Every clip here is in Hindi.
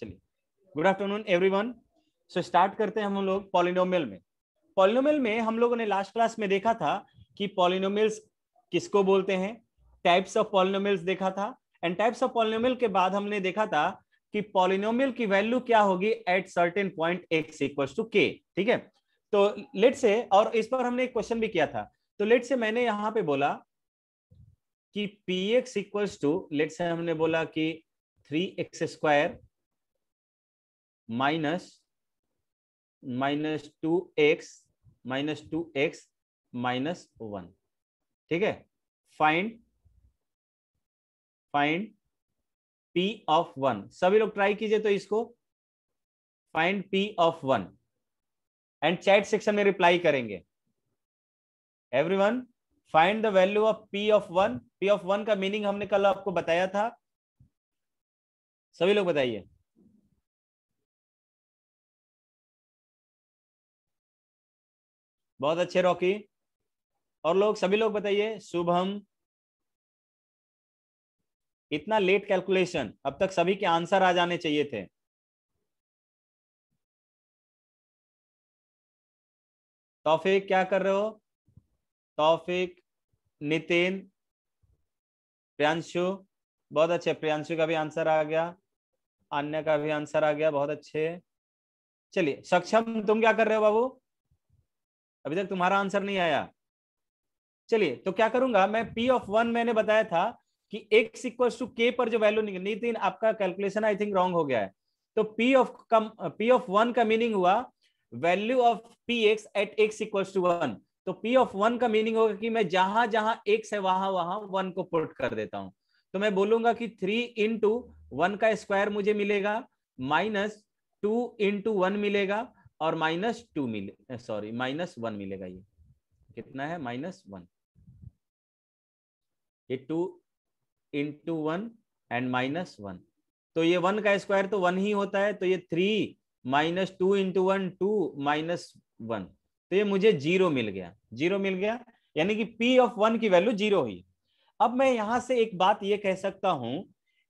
चलिए good afternoon everyone so start करते हैं हम लोग पॉलिनोमियल में पॉलिनोमियल में हम लोगों ने लास्ट क्लास में देखा था कि पॉलिनोमियल्स किसको बोलते हैं टाइप्स ऑफ पॉलिनोमियल्स देखा था एंड टाइप्स ऑफ पॉलिनोमियल के बाद हमने देखा था कि पॉलिनोमियल की वैल्यू क्या होगी at certain point x equal to k ठीक है तो लेट से और इस पर हमने एक क्वेश्चन भी किया था तो लेट से मैंने यहां पे बोला कि P x equals to let say हमने बोला कि three x square minus minus two x minus two x minus one ठीक है find find P of one सभी लोग ट्राई कीजिए तो इसको find P of one and chat section में रिप्लाई करेंगे everyone find the value of P of one P of one का मीनिंग हमने कल आपको बताया था सभी लोग बताइए बहुत अच्छे रॉकी और लोग सभी लोग बताइए शुभम इतना लेट कैलकुलेशन अब तक सभी के आंसर आ जाने चाहिए थे तौफिक क्या कर रहे हो तौफिक नितिन प्रियांशु बहुत अच्छे प्रियांशु का भी आंसर आ गया अन्य का भी आंसर आ गया बहुत अच्छे चलिए सक्षम तुम क्या कर रहे हो बाबू अभी तक तुम्हारा आंसर नहीं आया चलिए तो क्या करूंगा मैं पी ऑफ वन मैंने बताया था कि एक्स इक्वल टू के पर जो वैल्यू निकल नितिन आपका कैलकुलेशन आई थिंक रॉन्ग हो गया है तो P of come P of one का मीनिंग हुआ value of P x at x equal to one तो पी ऑफ वन का मीनिंग होगा कि मैं जहां जहां एक्स है वहां वहां वन को पुट कर देता हूं तो मैं बोलूंगा कि थ्री इंटू वन का स्क्वायर मुझे मिलेगा माइनस टू इंटू वन मिलेगा और माइनस टू मिले सॉरी माइनस वन मिलेगा ये कितना है माइनस वन ये two into one and minus one तो ये वन का स्क्वायर तो वन ही होता है तो ये three minus two into one two minus one तो ये मुझे जीरो मिल गया जीरो मिल गया यानी कि पी ऑफ वन की वैल्यू जीरो हुई अब मैं यहां से एक बात ये कह सकता हूं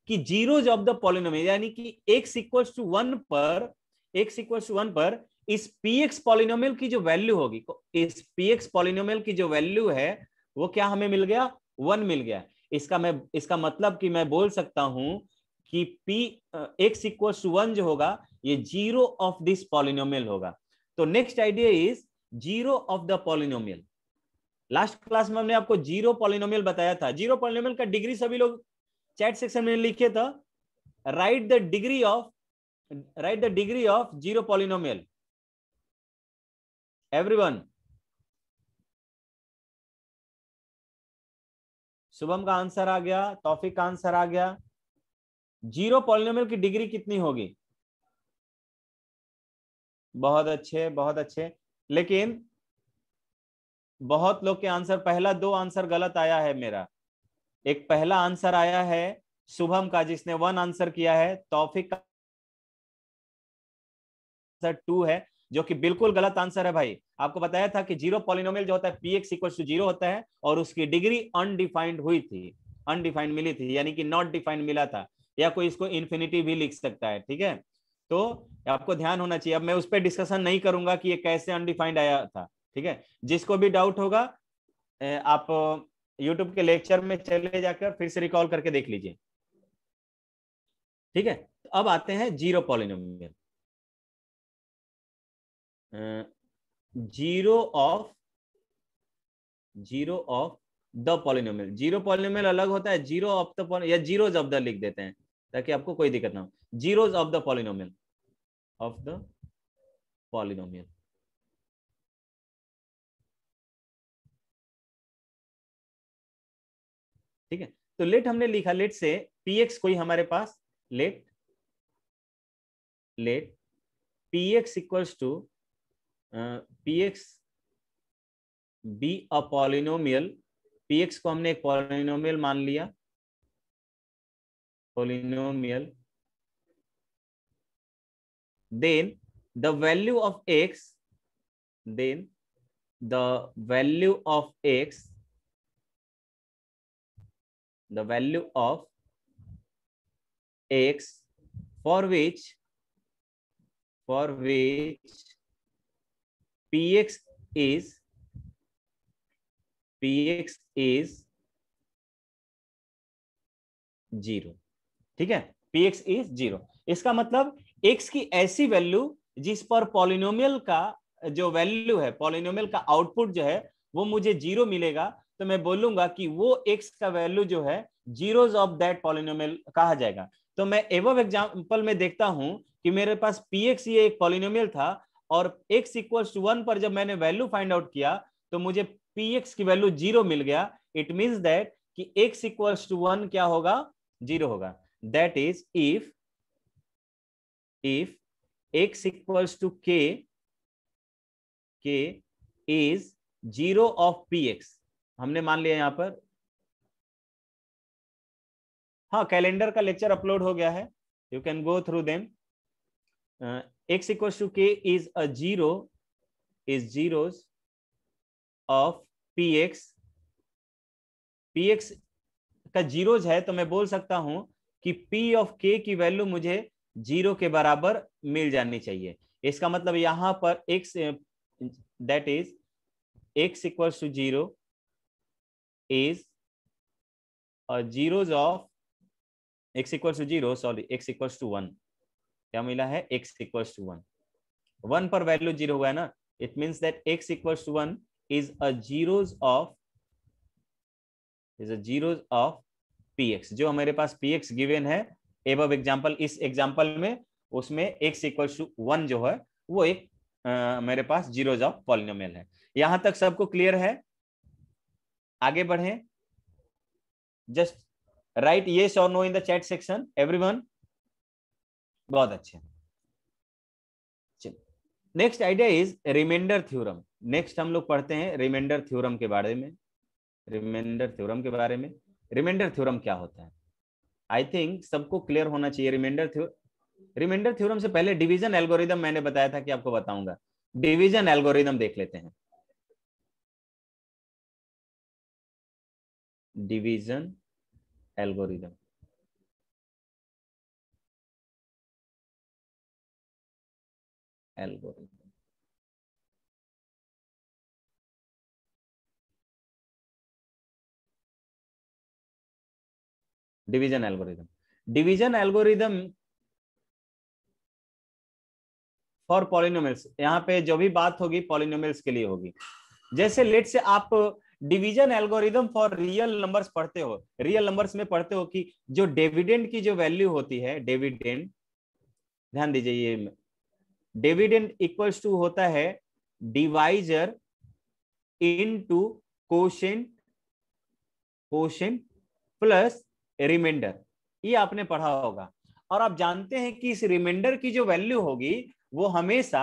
कि जीरोज ऑफ द पॉलिनोमियल यानी कि एक्स इक्वल टू वन पर एक्स इक्वल्स टू वन पर इस पी एक्स पॉलिनोमियल की जो वैल्यू होगी इस पी एक्स पॉलिनोमियल की जो वैल्यू है वो क्या हमें मिल गया वन मिल गया इसका मैं इसका मतलब कि मैं बोल सकता हूं कि P x equal to one जो होगा ये जीरो ऑफ दिस पॉलिनोमियल होगा तो next idea is zero of the polynomial last class में हमने आपको जीरो पॉलिनोमियल बताया था जीरो पॉलिनोमियल का डिग्री सभी लोग चैट सेक्शन में लिखे था write the degree of write the degree of zero polynomial everyone Shubham का आंसर आ गया तौफिक का आंसर आ गया जीरो पॉलिनोमियल की डिग्री कितनी होगी बहुत अच्छे बहुत अच्छे लेकिन बहुत लोग के आंसर पहला दो आंसर गलत आया है मेरा एक पहला आंसर आया है शुभम का जिसने वन आंसर किया है तौफिक का आंसर टू है जो कि बिल्कुल गलत आंसर है भाई आपको बताया था कि जीरो पॉलिनोमियल जो होता है P x equal to zero होता है और उसकी डिग्री अनडिफाइंड हुई थी अनडिफाइंड मिली थी यानी कि नॉट डिफाइंड मिला था या कोई इसको इन्फिनिटी भी लिख सकता है ठीक है तो आपको ध्यान होना चाहिए अब मैं उस पर डिस्कशन नहीं करूंगा कि ये कैसे अनडिफाइंड आया था ठीक है जिसको भी डाउट होगा आप यूट्यूब के लेक्चर में चले जाकर फिर से रिकॉल करके देख लीजिए ठीक है तो अब आते हैं zero polynomial zero of zero of the polynomial zero polynomial अलग होता है जीरो ऑफ द या जीरोज ऑफ द लिख देते हैं ताकि आपको कोई दिक्कत ना हो zeros of the polynomial of the polynomial ठीक है तो लेट हमने लिखा लेट से पीएक्स कोई हमारे पास let let P x equals to P x be a polynomial P x को हमने एक पॉलिनोमियल मान लिया polynomial then the value of x then the value of x the value of x for which for which px is px is zero ठीक है px इज जीरो इसका मतलब x की ऐसी वैल्यू जिस पर पॉलिनोमियल का जो वैल्यू है पॉलिनोमियल का आउटपुट जो है वो मुझे जीरो मिलेगा तो मैं बोलूंगा कि वो x का वैल्यू जो है जीरोज ऑफ दैट पॉलिनोमियल कहा जाएगा तो मैं एवव एग्जाम्पल में देखता हूं कि मेरे पास px ये एक पॉलिनोमियल था और एक्स इक्वल्स टू वन पर जब मैंने वैल्यू फाइंड आउट किया तो मुझे एक्स की वैल्यू जीरो मिल गया इट मीन दैट कि एक्स इक्वल्स टू वन क्या होगा जीरो होगा that is if if x equals to k k is zero of x हमने मान लिया यहां पर हाँ कैलेंडर का लेक्चर अपलोड हो गया है you can go through them x equals to k is a zero is zeros of px px का जीरोज है तो मैं बोल सकता हूं कि p of k की वैल्यू मुझे जीरो के बराबर मिल जानी चाहिए इसका मतलब यहां पर x that is x equals to zero is a zeros of x equals to zero sorry x equals to one क्या मिला है x equal to one one पर वैल्यू जीरो हुआ है ना it means that x equal to one is a zeros of is a zeros of px जो हमारे पास px गिवन है एब एग्जाम्पल इस एग्जाम्पल में उसमें x इक्वल टू वन जो है वो एक आ, मेरे पास जीरोज ऑफ पॉलिनोमियल है यहां तक सबको क्लियर है आगे बढ़े जस्ट राइट ये और no in the chat section everyone बहुत अच्छे next idea is remainder theorem next हम लोग पढ़ते हैं रिमाइंडर थ्योरम के बारे में रिमाइंडर थ्योरम के बारे में रिमाइंडर थ्योरम क्या होता है आई थिंक सबको क्लियर होना चाहिए रिमाइंडर थ्योरम रिमाइंडर थ्योरम से पहले डिवीजन एल्गोरिदम मैंने बताया था कि आपको बताऊंगा डिवीजन एल्गोरिदम देख लेते हैं division algorithm algorithm. Division algorithm. Division algorithm for polynomials. यहाँ पे जो भी बात होगी polynomials के लिए होगी जैसे लेट से आप division algorithm for real numbers पढ़ते हो रियल नंबर्स में पढ़ते हो कि जो डेविडेंट की जो वैल्यू होती है डेविडेंट ध्यान दीजिए ये डिविडेंड इक्वल्स टू होता है divisor into quotient plus remainder ये आपने पढ़ा होगा और आप जानते हैं कि इस रिमाइंडर की जो वैल्यू होगी वो हमेशा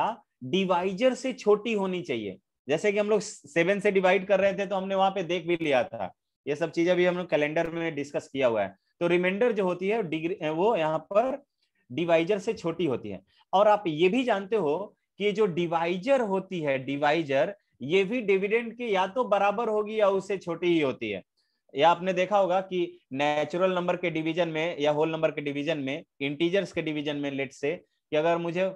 डिवाइजर से छोटी होनी चाहिए जैसे कि हम लोग सेवन से डिवाइड कर रहे थे तो हमने वहां पे देख भी लिया था ये सब चीजें भी हम लोग कैलेंडर में डिस्कस किया हुआ है तो रिमाइंडर जो होती है वो यहाँ पर डिवाइजर से छोटी होती है और आप ये भी जानते हो कि जो डिवाइजर होती है डिवाइजर ये भी डिविडेंड के या तो बराबर होगी या उससे छोटी ही होती है या आपने देखा होगा कि नेचुरल नंबर के डिवीजन में या होल नंबर के डिवीजन में इंटीजर्स के डिवीजन में लेट से कि अगर मुझे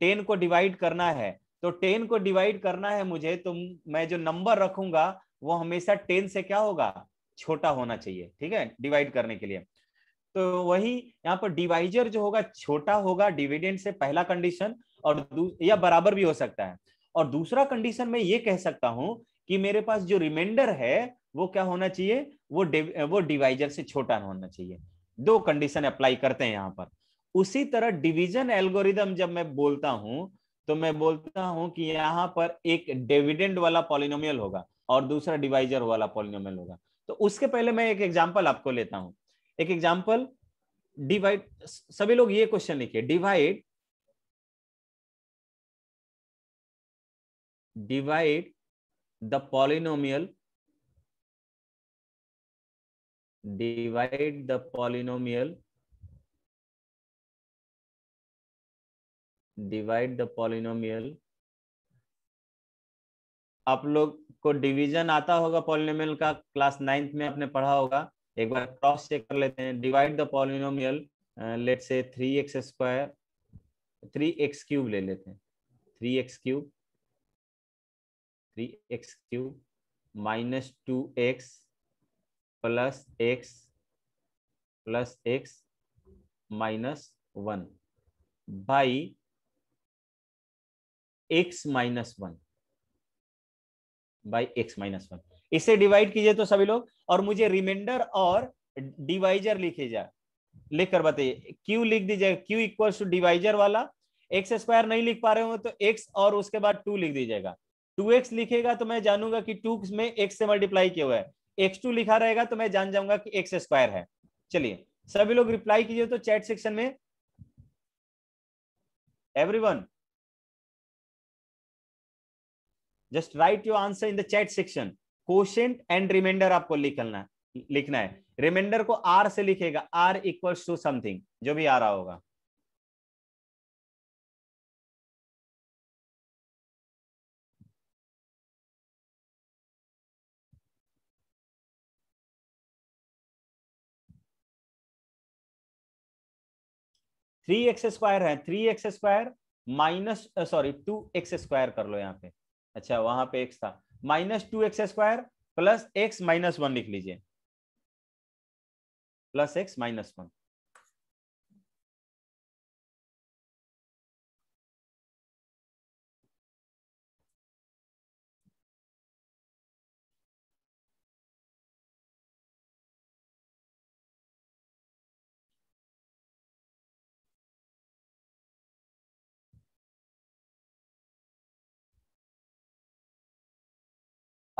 टेन को डिवाइड करना है तो टेन को डिवाइड करना है मुझे तो मैं जो नंबर रखूंगा वो हमेशा टेन से क्या होगा छोटा होना चाहिए ठीक है डिवाइड करने के लिए तो वही यहाँ पर डिवाइजर जो होगा छोटा होगा डिविडेंड से पहला कंडीशन और या बराबर भी हो सकता है और दूसरा कंडीशन में ये कह सकता हूं कि मेरे पास जो रिमाइंडर है वो क्या होना चाहिए वो वो डिवाइजर से छोटा होना चाहिए दो कंडीशन अप्लाई करते हैं यहाँ पर उसी तरह डिवीजन एल्गोरिदम जब मैं बोलता हूं तो मैं बोलता हूं कि यहाँ पर एक डिविडेंड वाला पॉलिनोमियल होगा और दूसरा डिवाइजर वाला पॉलिनोमियल होगा तो उसके पहले मैं एक एग्जांपल आपको लेता हूं एक एग्जाम्पल डिवाइड सभी लोग ये क्वेश्चन लिखिए divide divide the polynomial divide the polynomial divide the polynomial आप लोग को डिवीजन आता होगा पॉलिनोमियल का क्लास नाइन्थ में आपने पढ़ा होगा एक बार क्रॉस चेक कर लेते हैं divide the polynomial let say three x square three x cube ले लेते हैं three x cube three x cube minus two x plus x plus x minus one by x minus one by x minus one इसे डिवाइड कीजिए तो सभी लोग और मुझे रिमाइंडर और डिवाइजर लिखे लिख कर बताइए क्यू लिख दीजिएगा क्यू इक्वल टू डिवाइजर वाला एक्स स्क्वायर नहीं लिख पा रहे हो तो एक्स और उसके बाद टू लिख दीजिएगा टू एक्स लिखेगा तो मैं जानूंगा कि टू में एक्स से मल्टीप्लाई क्यों है एक्स टू लिखा रहेगा तो मैं जान जाऊंगा कि एक्स स्क्वायर है चलिए सभी लोग रिप्लाई कीजिए तो चैट सेक्शन में one just write your answer in the chat section quotient and remainder आपको लिखना लिखना है रिमाइंडर को आर से लिखेगा आर इक्वल टू समथिंग जो भी आ रहा होगा थ्री एक्स स्क्वायर है three x square minus sorry two x square कर लो यहाँ पे अच्छा वहां पे एक्स था minus two x square plus x minus one लिख लीजिए plus x minus one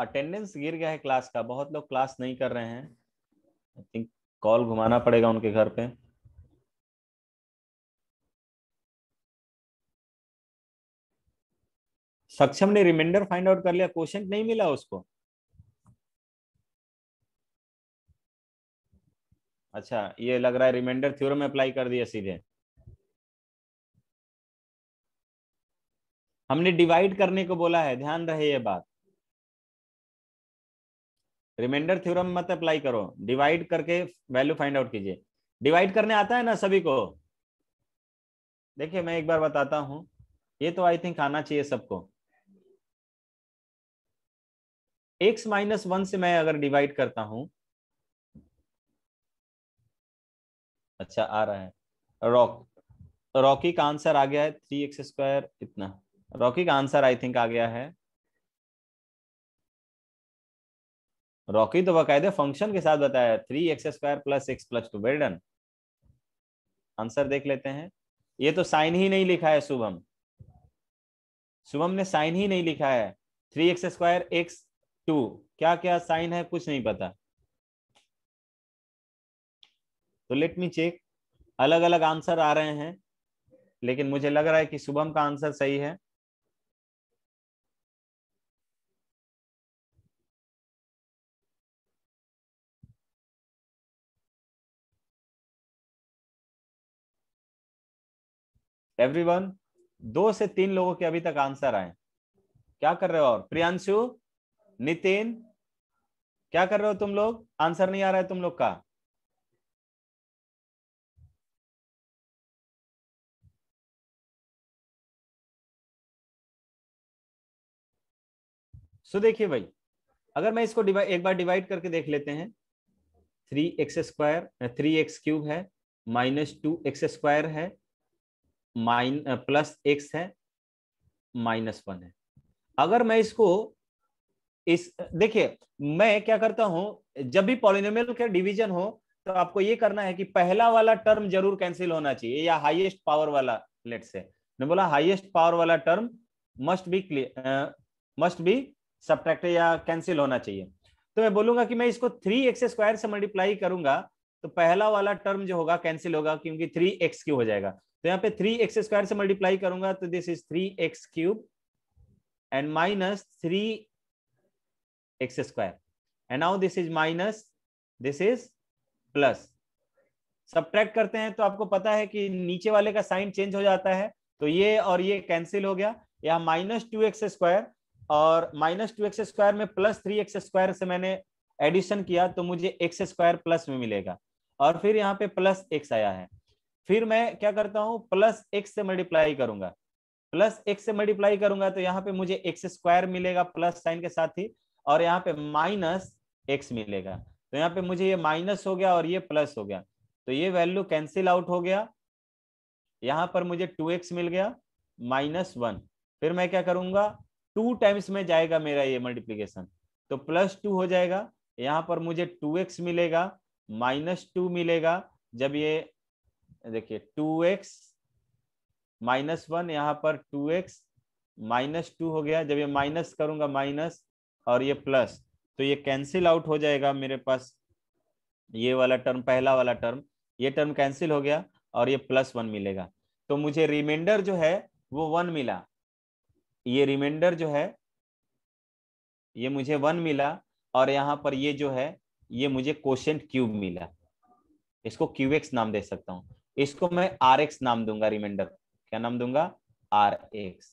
attendance गिर गया है क्लास का बहुत लोग क्लास नहीं कर रहे हैं आई थिंक कॉल घुमाना पड़ेगा उनके घर पे सक्षम ने रिमाइंडर फाइंड आउट कर लिया क्वेश्चन नहीं मिला उसको अच्छा ये लग रहा है रिमाइंडर थ्योरम अप्लाई कर दिया सीधे हमने डिवाइड करने को बोला है ध्यान रहे ये बात रिमाइंडर थ्योरम मत अप्लाई करो डिवाइड करके वैल्यू फाइंड आउट कीजिए डिवाइड करने आता है ना सभी को देखिए मैं एक बार बताता हूं ये तो आई थिंक आना चाहिए सबको एक्स माइनस वन से मैं अगर डिवाइड करता हूं अच्छा आ रहा है रॉक रॉकी का आंसर आ गया है थ्री एक्स स्क्वायर इतना रॉकी का आंसर आई थिंक आ गया है रॉकी तो बकायदे फंक्शन के साथ बताया three x square plus x plus two very answer देख लेते हैं ये तो साइन ही नहीं लिखा है शुभम शुभम ने साइन ही नहीं लिखा है three x square x two क्या क्या साइन है कुछ नहीं पता तो लेट मी चेक अलग अलग आंसर आ रहे हैं लेकिन मुझे लग रहा है कि शुभम का आंसर सही है एवरीवन दो से तीन लोगों के अभी तक आंसर आए क्या कर रहे हो और प्रियांशु नितिन क्या कर रहे हो तुम लोग आंसर नहीं आ रहा है तुम लोग का सो देखिए भाई अगर मैं इसको एक बार डिवाइड करके देख लेते हैं three x square three x cube है माइनस टू एक्स स्क्वायर है माइन प्लस एक्स है माइनस वन है अगर मैं इसको इस देखिए मैं क्या करता हूं जब भी पॉलिनोमियल के डिवीजन हो तो आपको ये करना है कि पहला वाला टर्म जरूर कैंसिल होना चाहिए या हाईएस्ट पावर वाला लेट से मैं बोला हाईएस्ट पावर वाला term must be must be subtract या कैंसिल होना चाहिए तो मैं बोलूंगा कि मैं इसको थ्री एक्स स्क्वायर से मल्टीप्लाई करूंगा तो पहला वाला टर्म जो होगा कैंसिल होगा क्योंकि थ्री एक्स क्यू हो जाएगा तो यहाँ पे थ्री एक्स स्क्वायर से मल्टीप्लाई करूंगा तो this is three x cube and minus three x square and now this is minus this is plus subtract करते हैं तो आपको पता है कि नीचे वाले का साइन चेंज हो जाता है तो ये और ये कैंसिल हो गया यहाँ माइनस टू एक्स स्क्वायर और माइनस टू एक्स स्क्वायर में प्लस थ्री एक्स स्क्वायर से मैंने एडिशन किया तो मुझे एक्स स्क्वायर प्लस में मिलेगा और फिर यहाँ पे प्लस एक्स आया है फिर मैं क्या करता हूँ प्लस एक्स से मल्टीप्लाई करूंगा प्लस एक्स से मल्टीप्लाई करूंगा तो यहाँ पे मुझे एक्स स्क्वायर मिलेगा प्लस साइन के साथ ही और यहाँ पे माइनस एक्स मिलेगा तो यहाँ पे मुझे ये माइनस हो गया और ये प्लस हो गया तो ये वैल्यू कैंसिल आउट हो गया यहाँ पर मुझे टू एक्स मिल गया माइनस वन फिर मैं क्या करूंगा टू टाइम्स में जाएगा मेरा ये मल्टीप्लीकेशन तो प्लस टू हो जाएगा यहाँ पर मुझे टू एक्स मिलेगा माइनस टू मिलेगा जब ये देखिए टू एक्स माइनस वन यहाँ पर टू एक्स माइनस टू हो गया जब ये माइनस करूंगा माइनस और ये प्लस तो ये कैंसिल आउट हो जाएगा मेरे पास ये वाला टर्म पहला वाला टर्म ये टर्म कैंसिल हो गया और ये प्लस वन मिलेगा तो मुझे रिमाइंडर जो है वो वन मिला ये रिमाइंडर जो है ये मुझे वन मिला और यहाँ पर ये जो है ये मुझे क्वेश्चन क्यूब मिला इसको क्यूएक्स नाम दे सकता हूँ इसको मैं आर एक्स नाम दूंगा रिमाइंडर क्या नाम दूंगा आर एक्स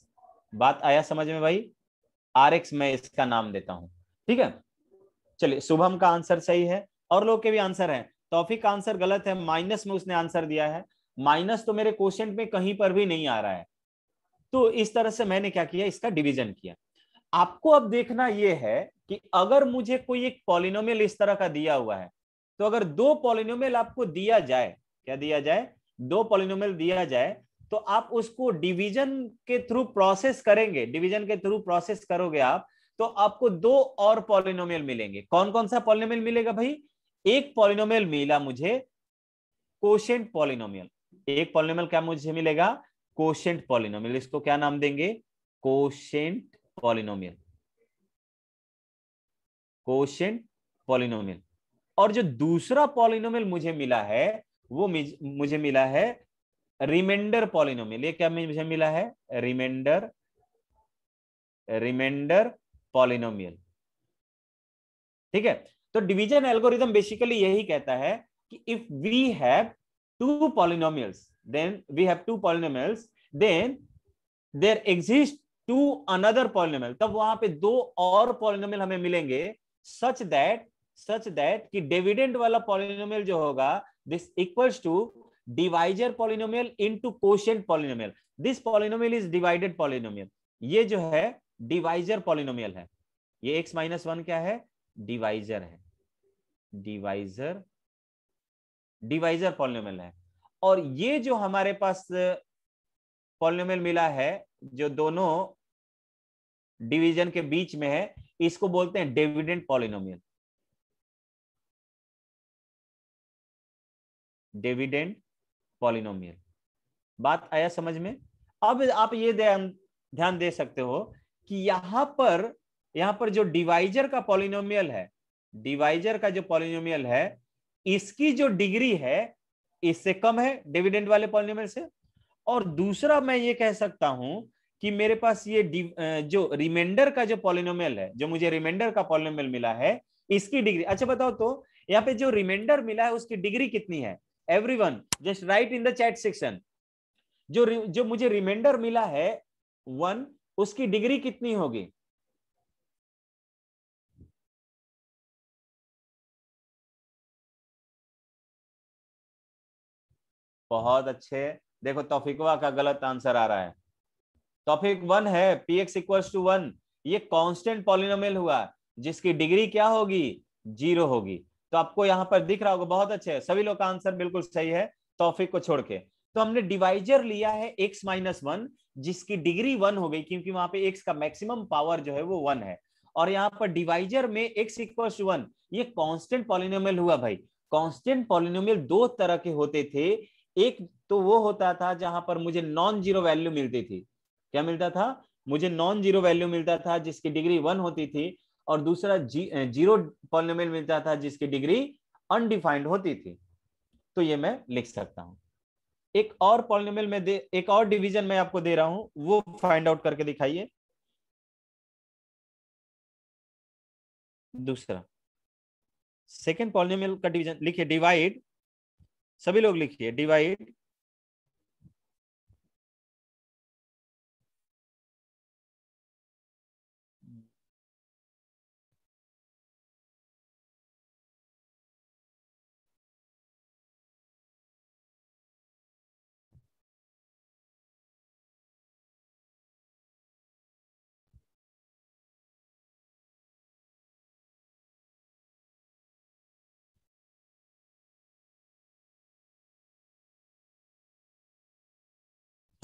बात आया समझ में भाई आर एक्स मैं इसका नाम देता हूं ठीक है चलिए शुभम का आंसर सही है और लोग के भी आंसर है तोफिक का आंसर गलत है माइनस में उसने आंसर दिया है माइनस तो मेरे क्वेश्चन में कहीं पर भी नहीं आ रहा है तो इस तरह से मैंने क्या किया इसका डिवीजन किया आपको अब देखना यह है कि अगर मुझे कोई एक पॉलिनोमियल इस तरह का दिया हुआ है तो अगर दो पॉलिनोमियल आपको दिया जाए क्या दिया जाए दो पॉलिनोमियल दिया जाए तो आप उसको डिवीजन के थ्रू प्रोसेस करेंगे डिवीजन के थ्रू प्रोसेस करोगे आप तो आपको दो और पॉलिनोमियल मिलेंगे कौन कौन सा पॉलिनोमियल मिलेगा भाई एक पॉलिनोमियल मिला मुझे कोशेंट पॉलिनोमियल एक पॉलिनोमियल क्या मुझे मिलेगा कोशेंट पॉलिनोमियल इसको क्या नाम देंगे कोशेंट पॉलिनोमियल कोशेंट पॉलिनोमियल और जो दूसरा पॉलिनोमियल मुझे मिला है वो मुझे मिला है रिमाइंडर पॉलिनोम ये क्या मुझे मिला है रिमाइंडर रिमाइंडर पॉलिनोम ठीक है तो डिवीजन एल्गोरिदम बेसिकली यही कहता है कि if we have two polynom then we have two polynomials then there exist two another polynomial तब वहां पे दो और पॉलिनोम हमें मिलेंगे सच दैट सच दैट कि डिविडेंट वाला पॉलिनोम जो होगा this equals to divisor polynomial into quotient polynomial this polynomial is divided polynomial ye jo hai divisor polynomial hai ye x minus 1 kya hai divisor hai divisor divisor polynomial hai और ये जो हमारे पास पॉलिनोमियल मिला है जो दोनों डिवीजन के बीच में है इसको बोलते हैं डिविडेंट पॉलिनोमियल डिविडेंड पॉलिनोमियल बात आया समझ में अब आप ये ध्यान दे सकते हो कि यहां पर यहां पर जो डिवाइजर का पॉलिनोमियल है डिवाइजर का जो पॉलिनोमियल है इसकी जो डिग्री है इससे कम है डिविडेंड वाले पॉलिनोमियल से और दूसरा मैं ये कह सकता हूं कि मेरे पास ये जो रिमाइंडर का जो पॉलिनोमियल है जो मुझे रिमाइंडर का पॉलिनोमियल मिला है इसकी डिग्री अच्छा बताओ तो यहाँ पे जो रिमाइंडर मिला है उसकी डिग्री कितनी है everyone just write in the chat section जो जो मुझे रिमाइंडर मिला है वन उसकी डिग्री कितनी होगी बहुत अच्छे देखो तोफिकवा का गलत आंसर आ रहा है तोफिक वन है P x equal to one ये कांस्टेंट पॉलिनोमियल हुआ जिसकी डिग्री क्या होगी जीरो होगी तो आपको यहाँ पर दिख रहा होगा बहुत अच्छे है सभी लोग का आंसर बिल्कुल सही है तोफिक को छोड़ के तो हमने डिवाइजर लिया है एक्स माइनस वन जिसकी डिग्री वन हो गई क्योंकि वहां पे एक्स का मैक्सिमम पावर जो है वो वन है और यहाँ पर डिवाइजर में एक्स इक्वल वन ये कॉन्स्टेंट पॉलिनोम हुआ भाई कॉन्स्टेंट पॉलिनोमियल दो तरह के होते थे एक तो वो होता था जहां पर मुझे नॉन जीरो वैल्यू मिलती थी क्या मिलता था मुझे नॉन जीरो वैल्यू मिलता था जिसकी डिग्री वन होती थी और दूसरा जी, जीरो पॉलिनोमियल मिलता था जिसकी डिग्री अनडिफाइंड होती थी तो ये मैं लिख सकता हूं एक और पॉलिनोमियल में दे एक और डिवीजन मैं आपको दे रहा हूं वो फाइंड आउट करके दिखाइए दूसरा सेकेंड पॉलिनोमियल का डिवीजन लिखिए डिवाइड सभी लोग लिखिए डिवाइड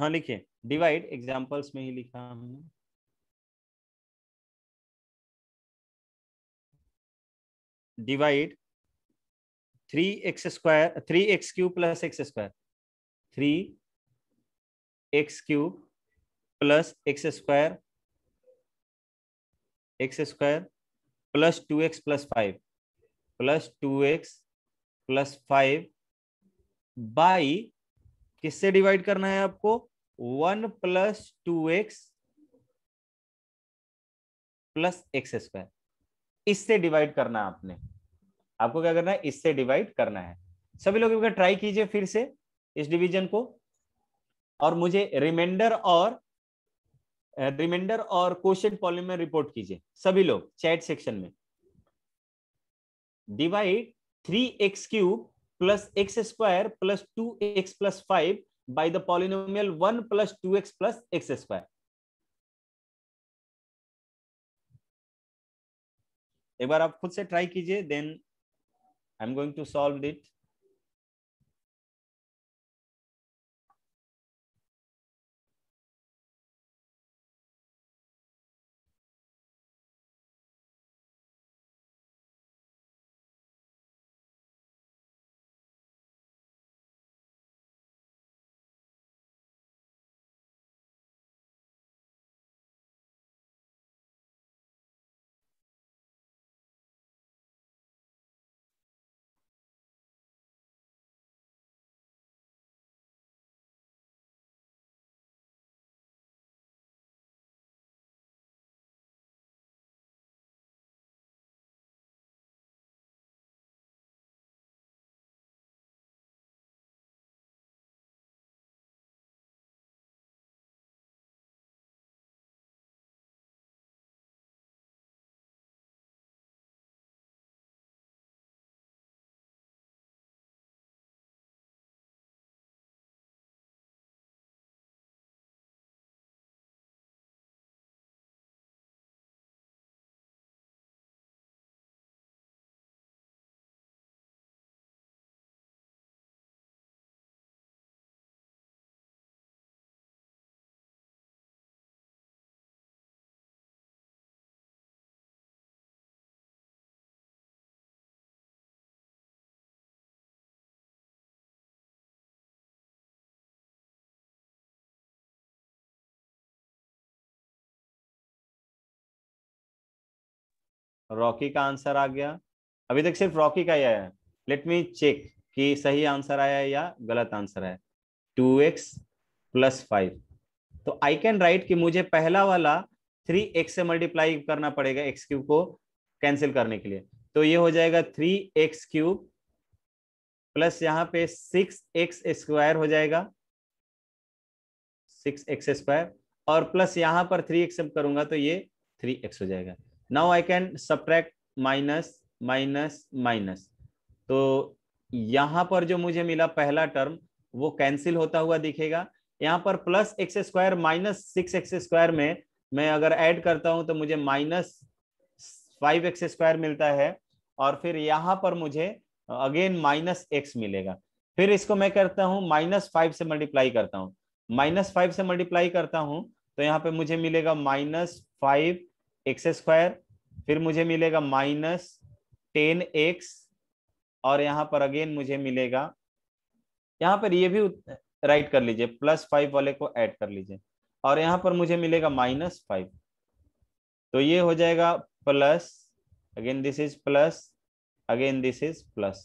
हाँ लिखिए डिवाइड एग्जाम्पल्स में ही लिखा हमने divide three x square three x cube plus x square three x cube plus x square x square plus two x plus five plus two x plus five by किससे डिवाइड करना है आपको one plus two x plus x square इससे डिवाइड करना है आपने आपको क्या करना है इससे डिवाइड करना है सभी लोग एक ट्राई कीजिए फिर से इस डिवीजन को और मुझे रिमाइंडर और रिमाइंडर और क्वेश्चन पॉलिम में रिपोर्ट कीजिए सभी लोग चैट सेक्शन में divide three x cube plus x square plus 2x plus 5 by the polynomial 1 plus 2x plus x square. एक बार आप खुद से ट्राई कीजिए then I am going to solve it Rocky का आंसर आ गया अभी तक सिर्फ रॉकी का ही आया लेट मी चेक कि सही आंसर आया है या गलत आंसर है टू एक्स प्लस फाइव तो आई कैन राइट कि मुझे पहला वाला थ्री एक्स से मल्टीप्लाई करना पड़ेगा एक्स क्यूब को कैंसिल करने के लिए तो ये हो जाएगा थ्री एक्स क्यूब प्लस यहाँ पे सिक्स एक्स स्क्वायर हो जाएगा सिक्स एक्स स्क्वायर और प्लस यहां पर थ्री एक्स करूंगा तो ये थ्री एक्स हो जाएगा now I can subtract minus minus minus तो यहां पर जो मुझे मिला पहला टर्म वो कैंसिल होता हुआ दिखेगा यहाँ पर plus x square minus six x square में मैं अगर ऐड करता हूं तो मुझे माइनस फाइव एक्स स्क्वायर मिलता है और फिर यहां पर मुझे अगेन माइनस एक्स मिलेगा फिर इसको मैं करता हूँ माइनस फाइव से मल्टीप्लाई करता हूँ माइनस फाइव से मल्टीप्लाई करता हूँ तो यहाँ पे मुझे मिलेगा माइनस फाइव एक्स स्क्वायर फिर मुझे मिलेगा माइनस टेन एक्स और यहाँ पर अगेन मुझे मिलेगा यहाँ पर ये भी राइट कर लीजिए प्लस फाइव वाले को ऐड कर लीजिए और यहाँ पर मुझे मिलेगा माइनस फाइव तो ये हो जाएगा plus again this is plus again this is plus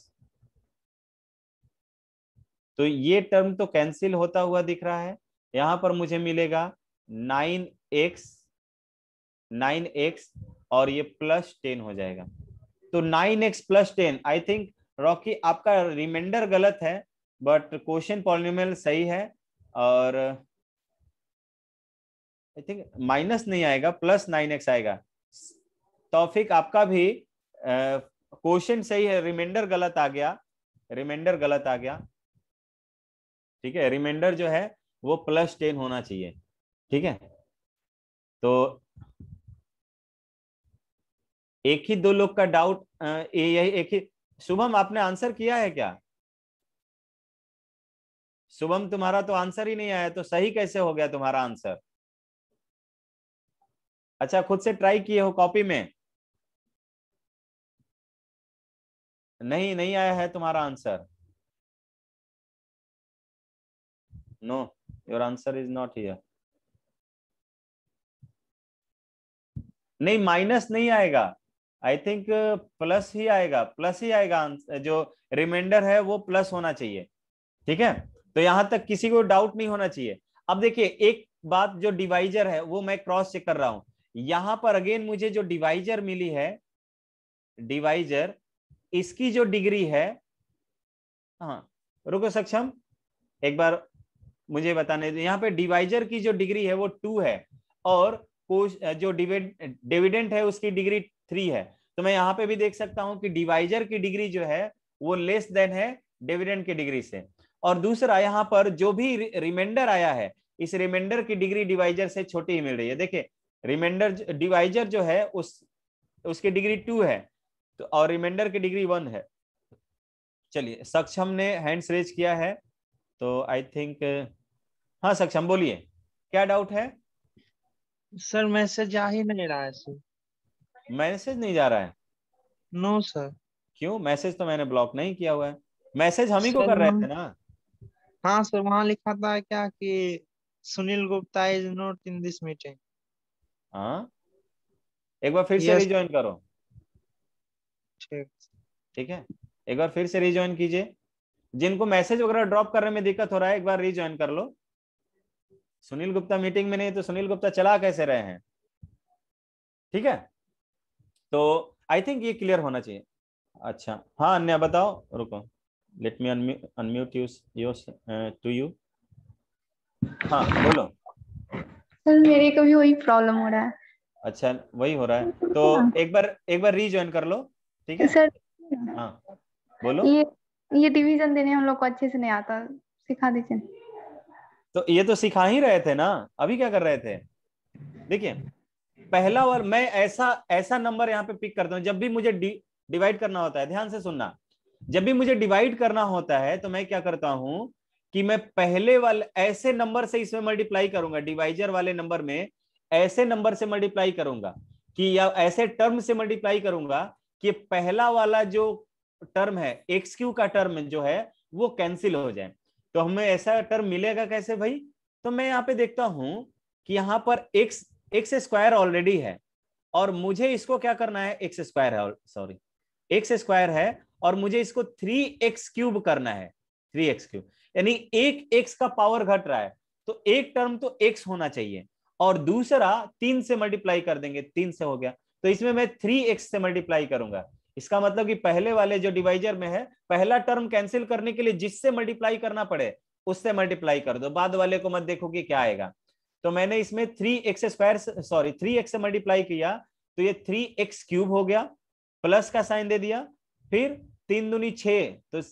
तो ये टर्म तो कैंसिल होता हुआ दिख रहा है यहां पर मुझे मिलेगा नाइन एक्स नाइन एक्स और ये प्लस टेन हो जाएगा तो nine x plus ten I think Rocky आपका रिमाइंडर गलत है बट क्वेश्चन पॉलिनोमियल सही है और आई थिंक माइनस नहीं आएगा प्लस नाइन एक्स आएगा तोफिक आपका भी क्वेश्चन uh, सही है रिमाइंडर गलत आ गया रिमाइंडर गलत आ गया ठीक है रिमाइंडर जो है वो प्लस टेन होना चाहिए ठीक है तो एक ही दो लोग का डाउट यही एक ही शुभम आपने आंसर किया है क्या शुभम तुम्हारा तो आंसर ही नहीं आया तो सही कैसे हो गया तुम्हारा आंसर अच्छा खुद से ट्राई किए हो कॉपी में नहीं नहीं आया है तुम्हारा answer no your answer is not here नहीं माइनस नहीं आएगा आई थिंक प्लस ही आएगा प्लस ही आएगा जो रिमाइंडर है वो प्लस होना चाहिए ठीक है तो यहां तक किसी को डाउट नहीं होना चाहिए अब देखिए एक बात जो डिवाइजर है वो मैं क्रॉस चेक कर रहा हूं यहां पर अगेन मुझे जो डिवाइजर मिली है डिवाइजर इसकी जो डिग्री है हाँ रुको सक्षम एक बार मुझे बताने यहाँ पे डिवाइजर की जो डिग्री है वो टू है और जो डिविडेंट है उसकी डिग्री थ्री है तो मैं यहाँ पे भी देख सकता हूँ कि डिवाइजर की डिग्री जो है वो लेस देन है डिविडेंड की डिग्री से और दूसरा यहाँ पर जो भी रिमाइंडर आया है इस रिमाइंडर की डिग्री डिवाइजर से छोटी ही मिल रही है देखिए रिमाइंडर डिवाइजर जो है उस उसकी डिग्री टू है तो और रिमाइंडर की डिग्री वन है चलिए सक्षम ने हैंड्स रेज किया है तो आई थिंक हाँ सक्षम बोलिए क्या डाउट है सर मैसेज आ ही नहीं रहा है सर मैसेज नहीं जा रहा है नो no, सर क्यों मैसेज तो मैंने ब्लॉक नहीं किया हुआ है मैसेज हम ही को कर रहे थे ना हाँ सर वहाँ लिखा था क्या कि Sunil Gupta is not in this meeting हाँ एक बार फिर yes. से रिज्वाइन करो ठीक ठीक है एक बार फिर से रिज्वाइन कीजिए जिनको मैसेज वगैरह ड्रॉप करने में दिक्कत हो रहा है एक बार रिज्वाइन कर लो सुनील गुप्ता मीटिंग में नहीं तो सुनील गुप्ता चला कैसे रहे हैं ठीक है तो आई थिंक ये क्लियर होना चाहिए अच्छा हाँ अन्य बताओ रुको let me unmute you your to you हाँ बोलो सर मेरे को भी वही प्रॉब्लम हो रहा है अच्छा वही हो रहा है तो हाँ। एक बार एक बार रीजॉइन कर लो ठीक है सर हाँ बोलो ये ये डिवीजन देने हम लोग को अच्छे से नहीं आता सिखा दीजिए तो ये तो सिखा ही रहे थे ना अभी क्या कर रहे थे देखिए पहला और मैं ऐसा ऐसा नंबर यहाँ पे पिक करता हूँ जब भी मुझे डिवाइड दि, करना होता है ध्यान से सुनना जब भी मुझे डिवाइड करना होता है तो मैं क्या करता हूं कि मैं पहले वाले ऐसे नंबर से इसमें मल्टीप्लाई करूंगा डिवाइजर वाले नंबर में ऐसे नंबर से मल्टीप्लाई करूंगा कि या ऐसे टर्म से मल्टीप्लाई करूंगा कि पहला वाला जो टर्म है एक्स क्यू का टर्म जो है वो कैंसिल हो जाए तो हमें ऐसा टर्म मिलेगा कैसे भाई तो मैं यहाँ पे देखता हूं कि यहाँ पर एक्स एक्स स्क्वायर ऑलरेडी है और मुझे इसको क्या करना है एक्स स्क्वायर है सॉरी एक्स स्क्वायर है और मुझे इसको थ्री एक्स क्यूब करना है थ्री एक्स क्यूब यानी एक एक्स का पावर घट रहा है तो एक टर्म तो एक्स होना चाहिए और दूसरा तीन से मल्टीप्लाई कर देंगे तीन से हो गया तो इसमें मैं थ्री एक्स से मल्टीप्लाई करूंगा इसका मतलब कि पहले वाले जो डिवाइजर में है पहला टर्म कैंसिल करने के लिए जिससे मल्टीप्लाई करना पड़े उससे मल्टीप्लाई कर दो बाद वाले को मत देखो कि क्या आएगा तो मैंने इसमें three x square sorry three x से मल्टीप्लाई किया तो ये थ्री एक्स क्यूब हो गया प्लस का साइन दे दिया फिर तीन दुनी छ तो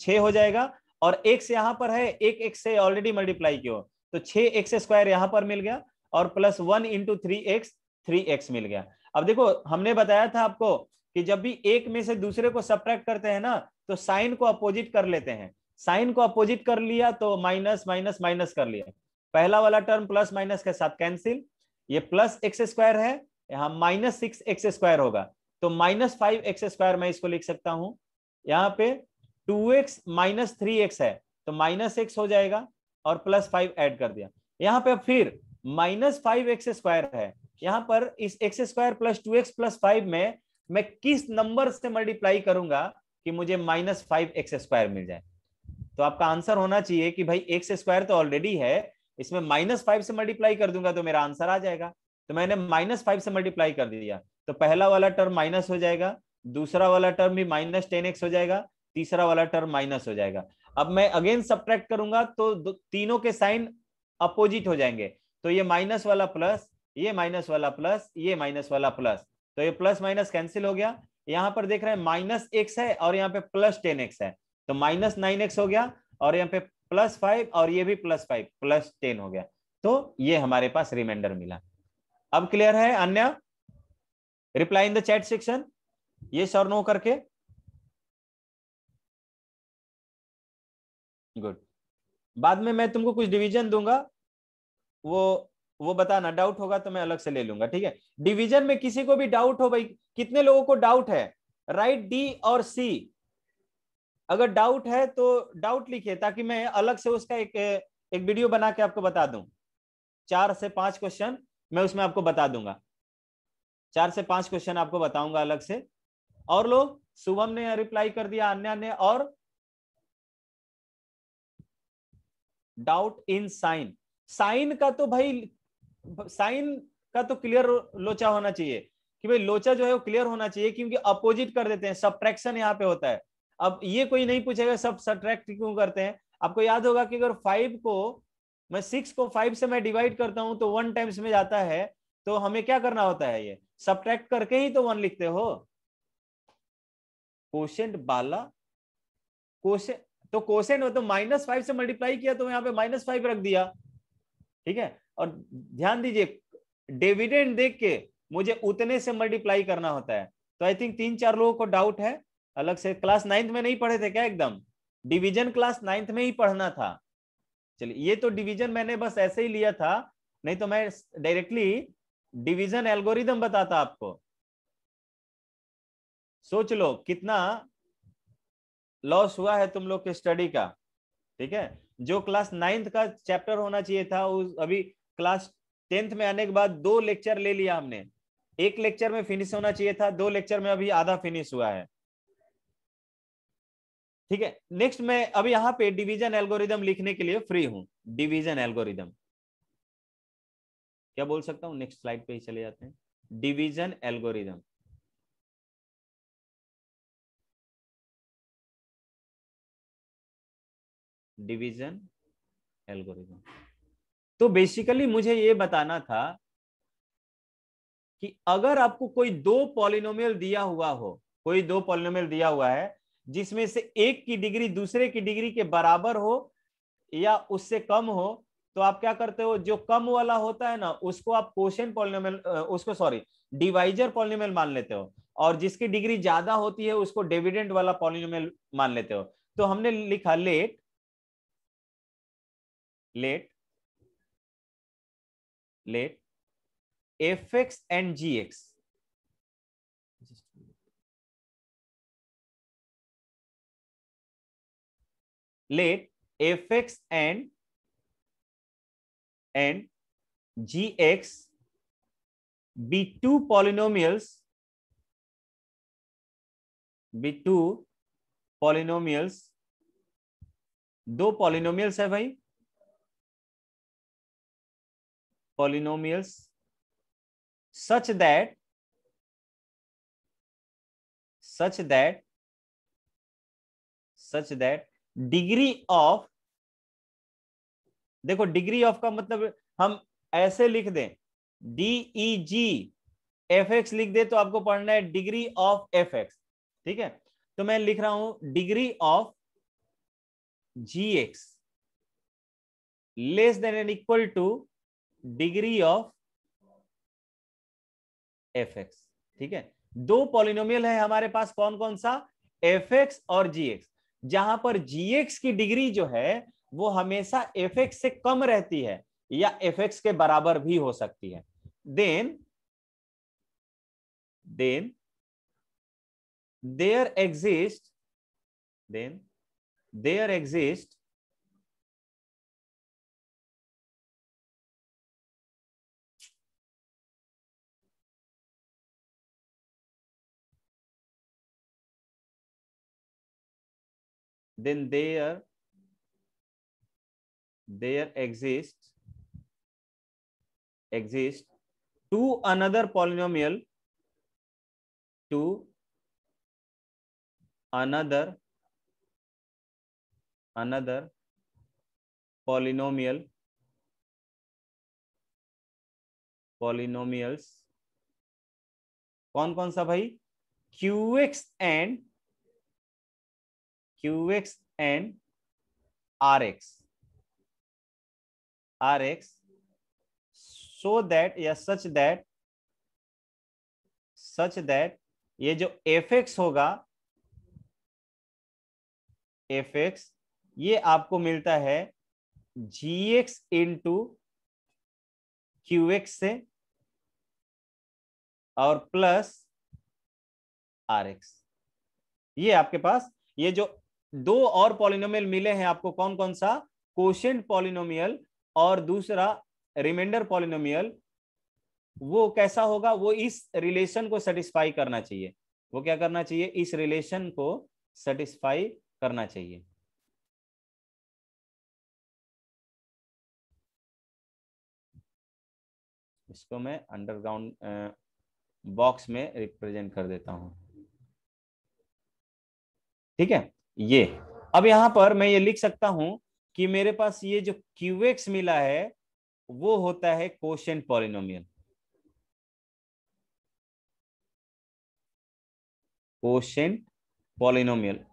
छ हो जाएगा और से यहां पर है एक एक्स से ऑलरेडी मल्टीप्लाई किया तो छ एक्स स्क्वायर यहाँ पर मिल गया और plus one into three x three x मिल गया अब देखो हमने बताया था आपको कि जब भी एक में से दूसरे को सब्ट्रैक्ट करते हैं ना तो साइन को अपोजिट कर लेते हैं साइन को अपोजिट कर लिया तो माइनस माइनस माइनस कर लिया पहला वाला टर्म प्लस माइनस के साथ कैंसिल ये प्लस एक्स स्क्वायर है यहाँ माइनस सिक्स एक्स स्क्वायर होगा तो माइनस फाइव एक्स स्क्वायर मैं इसको लिख सकता हूं यहाँ पे two x minus three x है तो माइनस एक्स हो जाएगा और प्लस फाइव एड कर दिया यहाँ पे फिर माइनस फाइव एक्स स्क्वायर है यहां पर इस x square plus two x plus five में मैं किस नंबर से मल्टीप्लाई करूंगा कि मुझे माइनस फाइव एक्स स्क्वायर मिल जाए तो आपका आंसर होना चाहिए कि भाई एक्स स्क्वायर तो ऑलरेडी है इसमें माइनस फाइव से मल्टीप्लाई कर दूंगा तो मेरा आंसर आ जाएगा तो मैंने माइनस फाइव से मल्टीप्लाई कर दिया तो पहला वाला टर्म माइनस हो जाएगा दूसरा वाला टर्म भी माइनस टेन एक्स हो जाएगा तीसरा वाला टर्म माइनस हो जाएगा अब मैं अगेन सब्ट्रैक्ट करूंगा तो तीनों के साइन अपोजिट हो जाएंगे तो ये माइनस वाला प्लस ये माइनस वाला प्लस ये माइनस वाला प्लस तो ये प्लस माइनस कैंसिल हो गया यहाँ पर देख रहे हैं माइनस एक्स है और यहाँ पे प्लस टेन एक्स है तो माइनस नाइन एक्स हो गया और यहाँ पे प्लस फाइव और ये भी प्लस फाइव प्लस टेन हो गया तो ये हमारे पास रिमाइंडर मिला अब क्लियर है अन्य reply in the chat section ये सर नो करके गुड बाद में मैं तुमको कुछ डिवीजन दूंगा वो वो बताना डाउट होगा तो मैं अलग से ले लूंगा ठीक है डिवीजन में किसी को भी डाउट हो भाई कितने लोगों को डाउट है राइट डी और सी अगर डाउट है तो डाउट लिखिए ताकि मैं अलग से उसका एक एक वीडियो बना के आपको बता दूं चार से पांच क्वेश्चन मैं उसमें आपको बता दूंगा चार से पांच क्वेश्चन आपको बताऊंगा अलग से और लोग शुभम ने रिप्लाई कर दिया अन्य ने और डाउट इन साइन साइन का तो भाई साइन का तो क्लियर लोचा होना चाहिए कि भाई लोचा जो है वो क्लियर होना चाहिए क्योंकि अपोजिट कर देते हैं सब्ट्रैक्शन यहाँ पे होता है अब ये कोई नहीं पूछेगा सब सट्रैक्ट क्यों करते हैं आपको याद होगा कि अगर फाइव को मैं सिक्स को फाइव से मैं डिवाइड करता हूं तो वन टाइम्स में जाता है तो हमें क्या करना होता है ये सब्ट्रैक्ट करके ही तो वन लिखते हो क्वेश्चन बाला कोशेंट तो क्वेश्चन हो तो माइनस फाइव से मल्टीप्लाई किया तो यहाँ पे माइनस फाइव रख दिया ठीक है और ध्यान दीजिए डेविडेंड देख के मुझे उतने से मल्टीप्लाई करना होता है तो आई थिंक तीन चार लोगों को डाउट है अलग से क्लास नाइन्थ में नहीं पढ़े थे क्या एकदम डिवीजन क्लास नाइन्थ में ही पढ़ना था चलिए ये तो डिवीजन मैंने बस ऐसे ही लिया था नहीं तो मैं डायरेक्टली डिवीजन एल्गोरिदम बताता आपको सोच लो कितना लॉस हुआ है तुम लोग के स्टडी का ठीक है जो क्लास नाइन्थ का चैप्टर होना चाहिए था उस अभी क्लास टेंथ में आने के बाद दो लेक्चर ले लिया हमने एक लेक्चर में फिनिश होना चाहिए था दो लेक्चर में अभी आधा फिनिश हुआ है ठीक है नेक्स्ट मैं अब यहां पे डिवीजन एल्गोरिदम लिखने के लिए फ्री हूं डिवीजन एल्गोरिदम क्या बोल सकता हूं नेक्स्ट स्लाइड पे ही चले जाते हैं डिवीजन एल्गोरिदम डिवीजन एल्गोरिदम तो बेसिकली मुझे ये बताना था कि अगर आपको कोई दो पॉलिनोमियल दिया हुआ हो कोई दो पॉलिनोमियल दिया हुआ है जिसमें से एक की डिग्री दूसरे की डिग्री के बराबर हो या उससे कम हो तो आप क्या करते हो जो कम वाला होता है ना उसको आप क्वेश्चन पॉलिनोमियल उसको सॉरी डिवाइजर पॉलिनोमियल मान लेते हो और जिसकी डिग्री ज्यादा होती है उसको डिविडेंड वाला पॉलिनोमियल मान लेते हो तो हमने लिखा let let let F x and G x let fx and and gx be two polynomials be two polynomials दो पॉलिनोमियल्स है भाई polynomials such that such that such that degree of देखो डिग्री ऑफ का मतलब हम ऐसे लिख दें D E G F x लिख दे तो आपको पढ़ना है डिग्री ऑफ एफ एक्स ठीक है तो मैं लिख रहा हूं degree of G x less than and equal to degree of F x ठीक है दो पॉलिनोमियल है हमारे पास कौन कौन सा एफ एक्स और जी एक्स जहां पर जीएक्स की डिग्री जो है वो हमेशा एफ एक्स से कम रहती है या एफ एक्स के बराबर भी हो सकती है then then there exist then there exist then there there exist exist two another polynomial two another another polynomial polynomials कौन कौन सा भाई Q x and qx and rx rx so that या such that such that ये जो fx होगा fx ये आपको मिलता है gx into qx से और प्लस आर एक्स ये आपके पास ये जो दो और पॉलिनोमियल मिले हैं आपको कौन कौन सा कोशेंट पॉलिनोमियल और दूसरा रिमाइंडर पॉलिनोमियल वो कैसा होगा वो इस रिलेशन को सेटिस्फाई करना चाहिए वो क्या करना चाहिए इस रिलेशन को सेटिस्फाई करना चाहिए इसको मैं अंडरग्राउंड बॉक्स में रिप्रेजेंट कर देता हूं ठीक है ये अब यहां पर मैं ये लिख सकता हूं कि मेरे पास ये जो क्यूएक्स मिला है वो होता है quotient polynomial quotient polynomial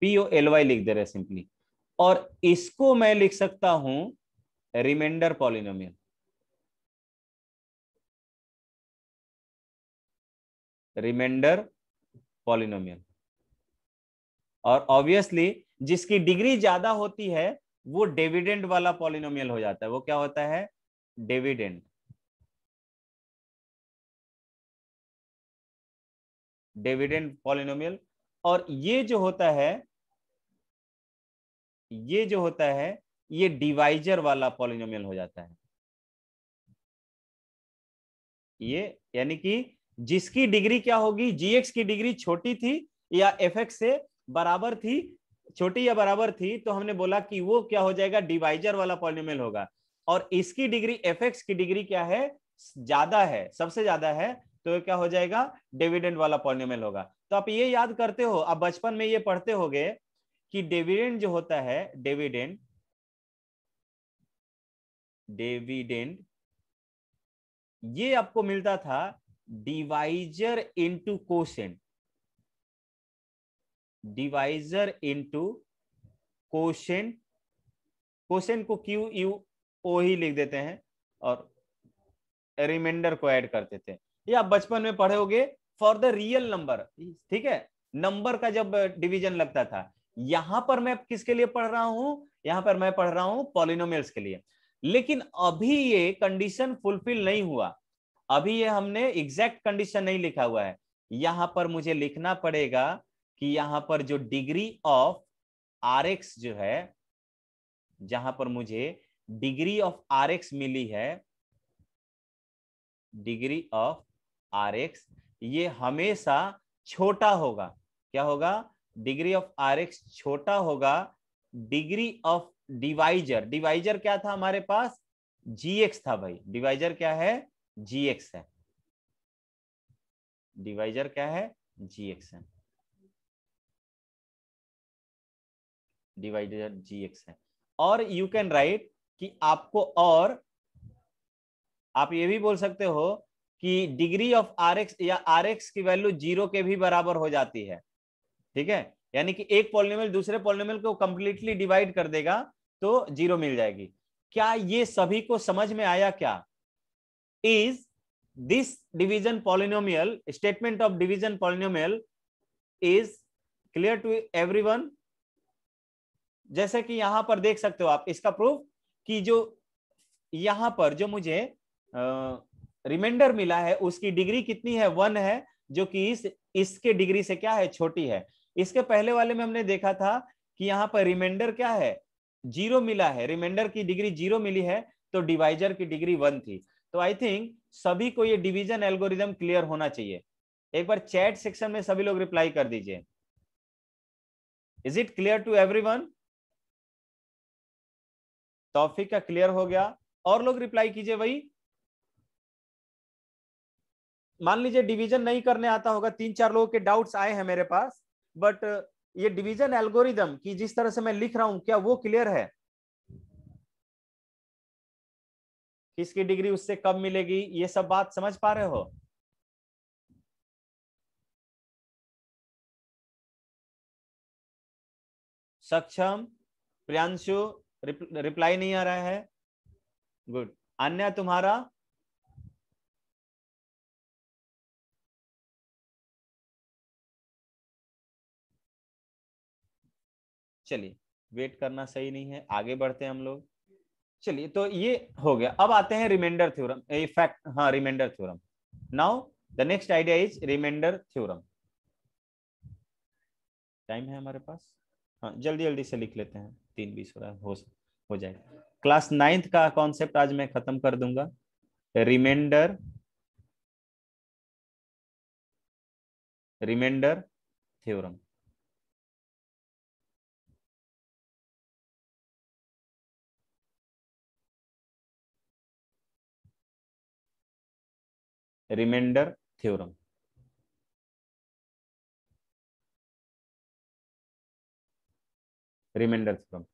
PO L Y लिख दे रहे सिंपली और इसको मैं लिख सकता हूं रिमाइंडर पॉलिनोमियल रिमाइंडर पॉलिनोमियल और ऑब्वियसली जिसकी डिग्री ज्यादा होती है वो डिविडेंड वाला पॉलिनोमियल हो जाता है वो क्या होता है डिविडेंड डिविडेंड पॉलिनोमियल और ये जो होता है ये जो होता है ये डिवाइजर वाला पॉलिनोमियल हो जाता है ये यानी कि जिसकी डिग्री क्या होगी जीएक्स की डिग्री छोटी थी या एफ से बराबर थी छोटी या बराबर थी तो हमने बोला कि वो क्या हो जाएगा डिवाइजर वाला पॉलिमेल होगा और इसकी डिग्री एफ की डिग्री क्या है ज्यादा है सबसे ज्यादा है तो क्या हो जाएगा डिविडेंड वाला पॉलिमेल होगा तो आप ये याद करते हो आप बचपन में ये पढ़ते गए कि डिविडेंड जो होता है डिविडेंड डिविडेंड ये आपको मिलता था divisor into quotient divisor into quotient quotient को क्यू यू ओ ही लिख देते हैं और रिमाइंडर को ऐड कर देते हैं ये आप बचपन में पढ़े होगे फॉर द रियल नंबर ठीक है नंबर का जब डिवीजन लगता था यहां पर मैं किसके लिए पढ़ रहा हूं यहां पर मैं पढ़ रहा हूं पॉलिनोमियल्स के लिए लेकिन अभी ये कंडीशन फुलफिल नहीं हुआ अभी ये हमने एग्जैक्ट कंडीशन नहीं लिखा हुआ है यहां पर मुझे लिखना पड़ेगा कि यहां पर जो डिग्री ऑफ आर एक्स जो है जहां पर मुझे डिग्री ऑफ आर एक्स मिली है डिग्री ऑफ आर एक्स ये हमेशा छोटा होगा क्या होगा डिग्री ऑफ आर एक्स छोटा होगा डिग्री ऑफ डिवाइजर डिवाइजर क्या था हमारे पास जी एक्स था भाई डिवाइजर क्या है जी एक्स है डिवाइजर क्या है जी एक्स है डिवाइडेड जी एक्स है और यू कैन राइट कि आपको और आप ये भी बोल सकते हो कि डिग्री ऑफ आर एक्स या आर एक्स की वैल्यू जीरो के भी बराबर हो जाती है ठीक है यानी कि एक पॉलिनोमियल दूसरे पॉलिनोमियल को कंप्लीटली डिवाइड कर देगा तो जीरो मिल जाएगी क्या ये सभी को समझ में आया क्या is this division polynomial statement of division polynomial is clear to everyone जैसे कि यहां पर देख सकते हो आप इसका प्रूफ कि जो यहां पर जो मुझे रिमाइंडर मिला है उसकी डिग्री कितनी है वन है जो कि इस इसके डिग्री से क्या है छोटी है इसके पहले वाले में हमने देखा था कि यहाँ पर रिमाइंडर क्या है जीरो मिला है रिमाइंडर की डिग्री जीरो मिली है तो डिवाइजर की डिग्री वन थी तो आई थिंक सभी को ये डिवीजन एल्गोरिदम क्लियर होना चाहिए एक बार चैट सेक्शन में सभी लोग रिप्लाई कर दीजिए is it clear to one topic का क्लियर हो गया और लोग रिप्लाई कीजिए भाई मान लीजिए डिवीजन नहीं करने आता होगा तीन चार लोगों के डाउट्स आए हैं मेरे पास बट ये डिवीजन एल्गोरिदम की जिस तरह से मैं लिख रहा हूं क्या वो क्लियर है किसकी डिग्री उससे कब मिलेगी ये सब बात समझ पा रहे हो सक्षम प्रियांशु रिप्लाई नहीं आ रहा है गुड अन्य तुम्हारा चलिए वेट करना सही नहीं है आगे बढ़ते हैं हम लोग चलिए तो ये हो गया अब आते हैं रिमाइंडर थ्योरम फैक्ट हाँ remainder theorem now the next idea is remainder theorem time है हमारे पास हाँ जल्दी जल्दी से लिख लेते हैं तीन बीस हो रहा है हो, हो जाएगा क्लास नाइन्थ का कॉन्सेप्ट आज मैं खत्म कर दूंगा remainder remainder theorem remainder theorem remainder theorem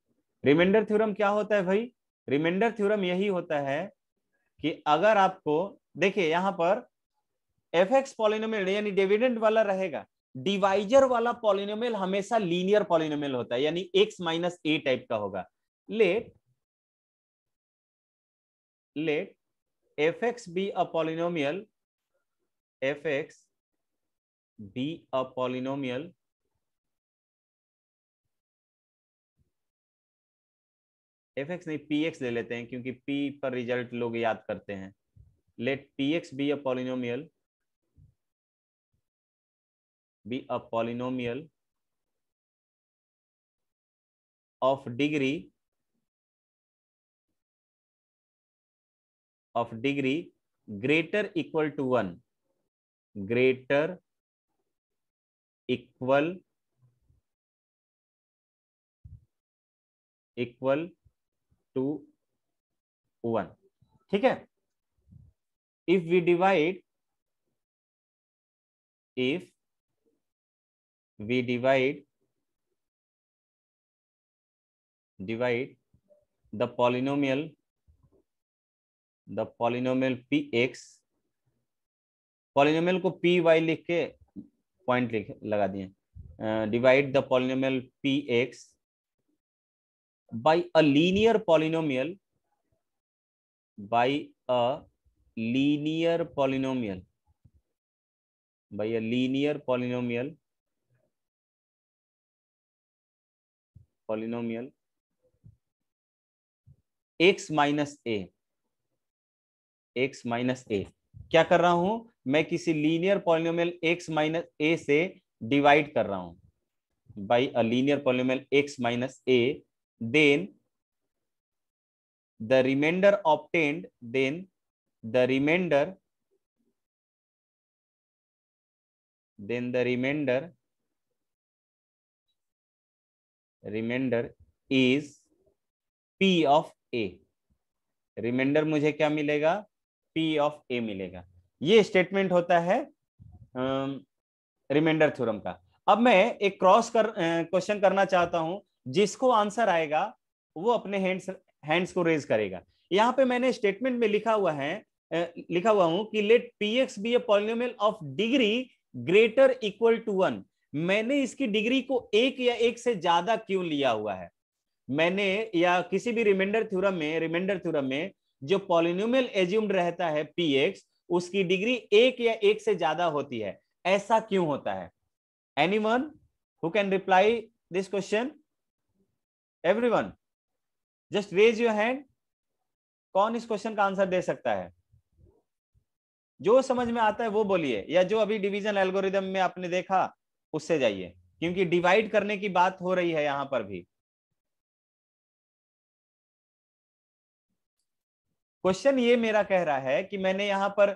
remainder theorem क्या होता है भाई रिमाइंडर थ्योरम यही होता है कि अगर आपको देखिए यहां पर एफ एक्स पॉलिनोमियल यानी डिविडेंड वाला रहेगा डिवाइजर वाला पॉलिनोमियल हमेशा लीनियर पॉलिनोमियल होता है यानी एक्स माइनस ए टाइप का होगा let let F x be a polynomial f x be a polynomial f x नहीं पी एक्स ले लेते हैं क्योंकि पी पर रिजल्ट लोग याद करते हैं let p x be a polynomial be a polynomial of degree of degree greater equal to one greater equal equal to one ठीक है if we divide if we divide divide the polynomial the polynomial P x polynomial को पी वाई लिख के पॉइंट लिख लगा दिए divide the polynomial P x by a linear polynomial by a linear polynomial by a linear polynomial polynomial x minus a x minus a क्या कर रहा हूं मैं किसी linear polynomial x minus a से डिवाइड कर रहा हूं by a linear polynomial x minus a then the remainder obtained then the remainder then the remainder remainder is p of a remainder मुझे क्या मिलेगा p of a मिलेगा ये स्टेटमेंट होता है रिमाइंडर थ्योरम का अब मैं एक क्रॉस कर क्वेश्चन करना चाहता हूं जिसको आंसर आएगा वो अपने हैंड्स हैंड्स को रेज करेगा यहाँ पे मैंने स्टेटमेंट में लिखा हुआ है लिखा हुआ हूं कि let p x be a polynomial of degree greater equal to one मैंने इसकी डिग्री को एक या एक से ज्यादा क्यों लिया हुआ है मैंने या किसी भी रिमाइंडर थ्योरम में रिमाइंडर थ्योरम में जो पॉलिनोमियल एज्यूम्ड रहता है पी एक्स उसकी डिग्री एक या एक से ज्यादा होती है ऐसा क्यों होता है anyone who can reply this question everyone just raise your hand कौन इस क्वेश्चन का आंसर दे सकता है जो समझ में आता है वो बोलिए या जो अभी डिवीजन एल्गोरिदम में आपने देखा उससे जाइए क्योंकि डिवाइड करने की बात हो रही है यहां पर भी क्वेश्चन ये मेरा कह रहा है कि मैंने यहां पर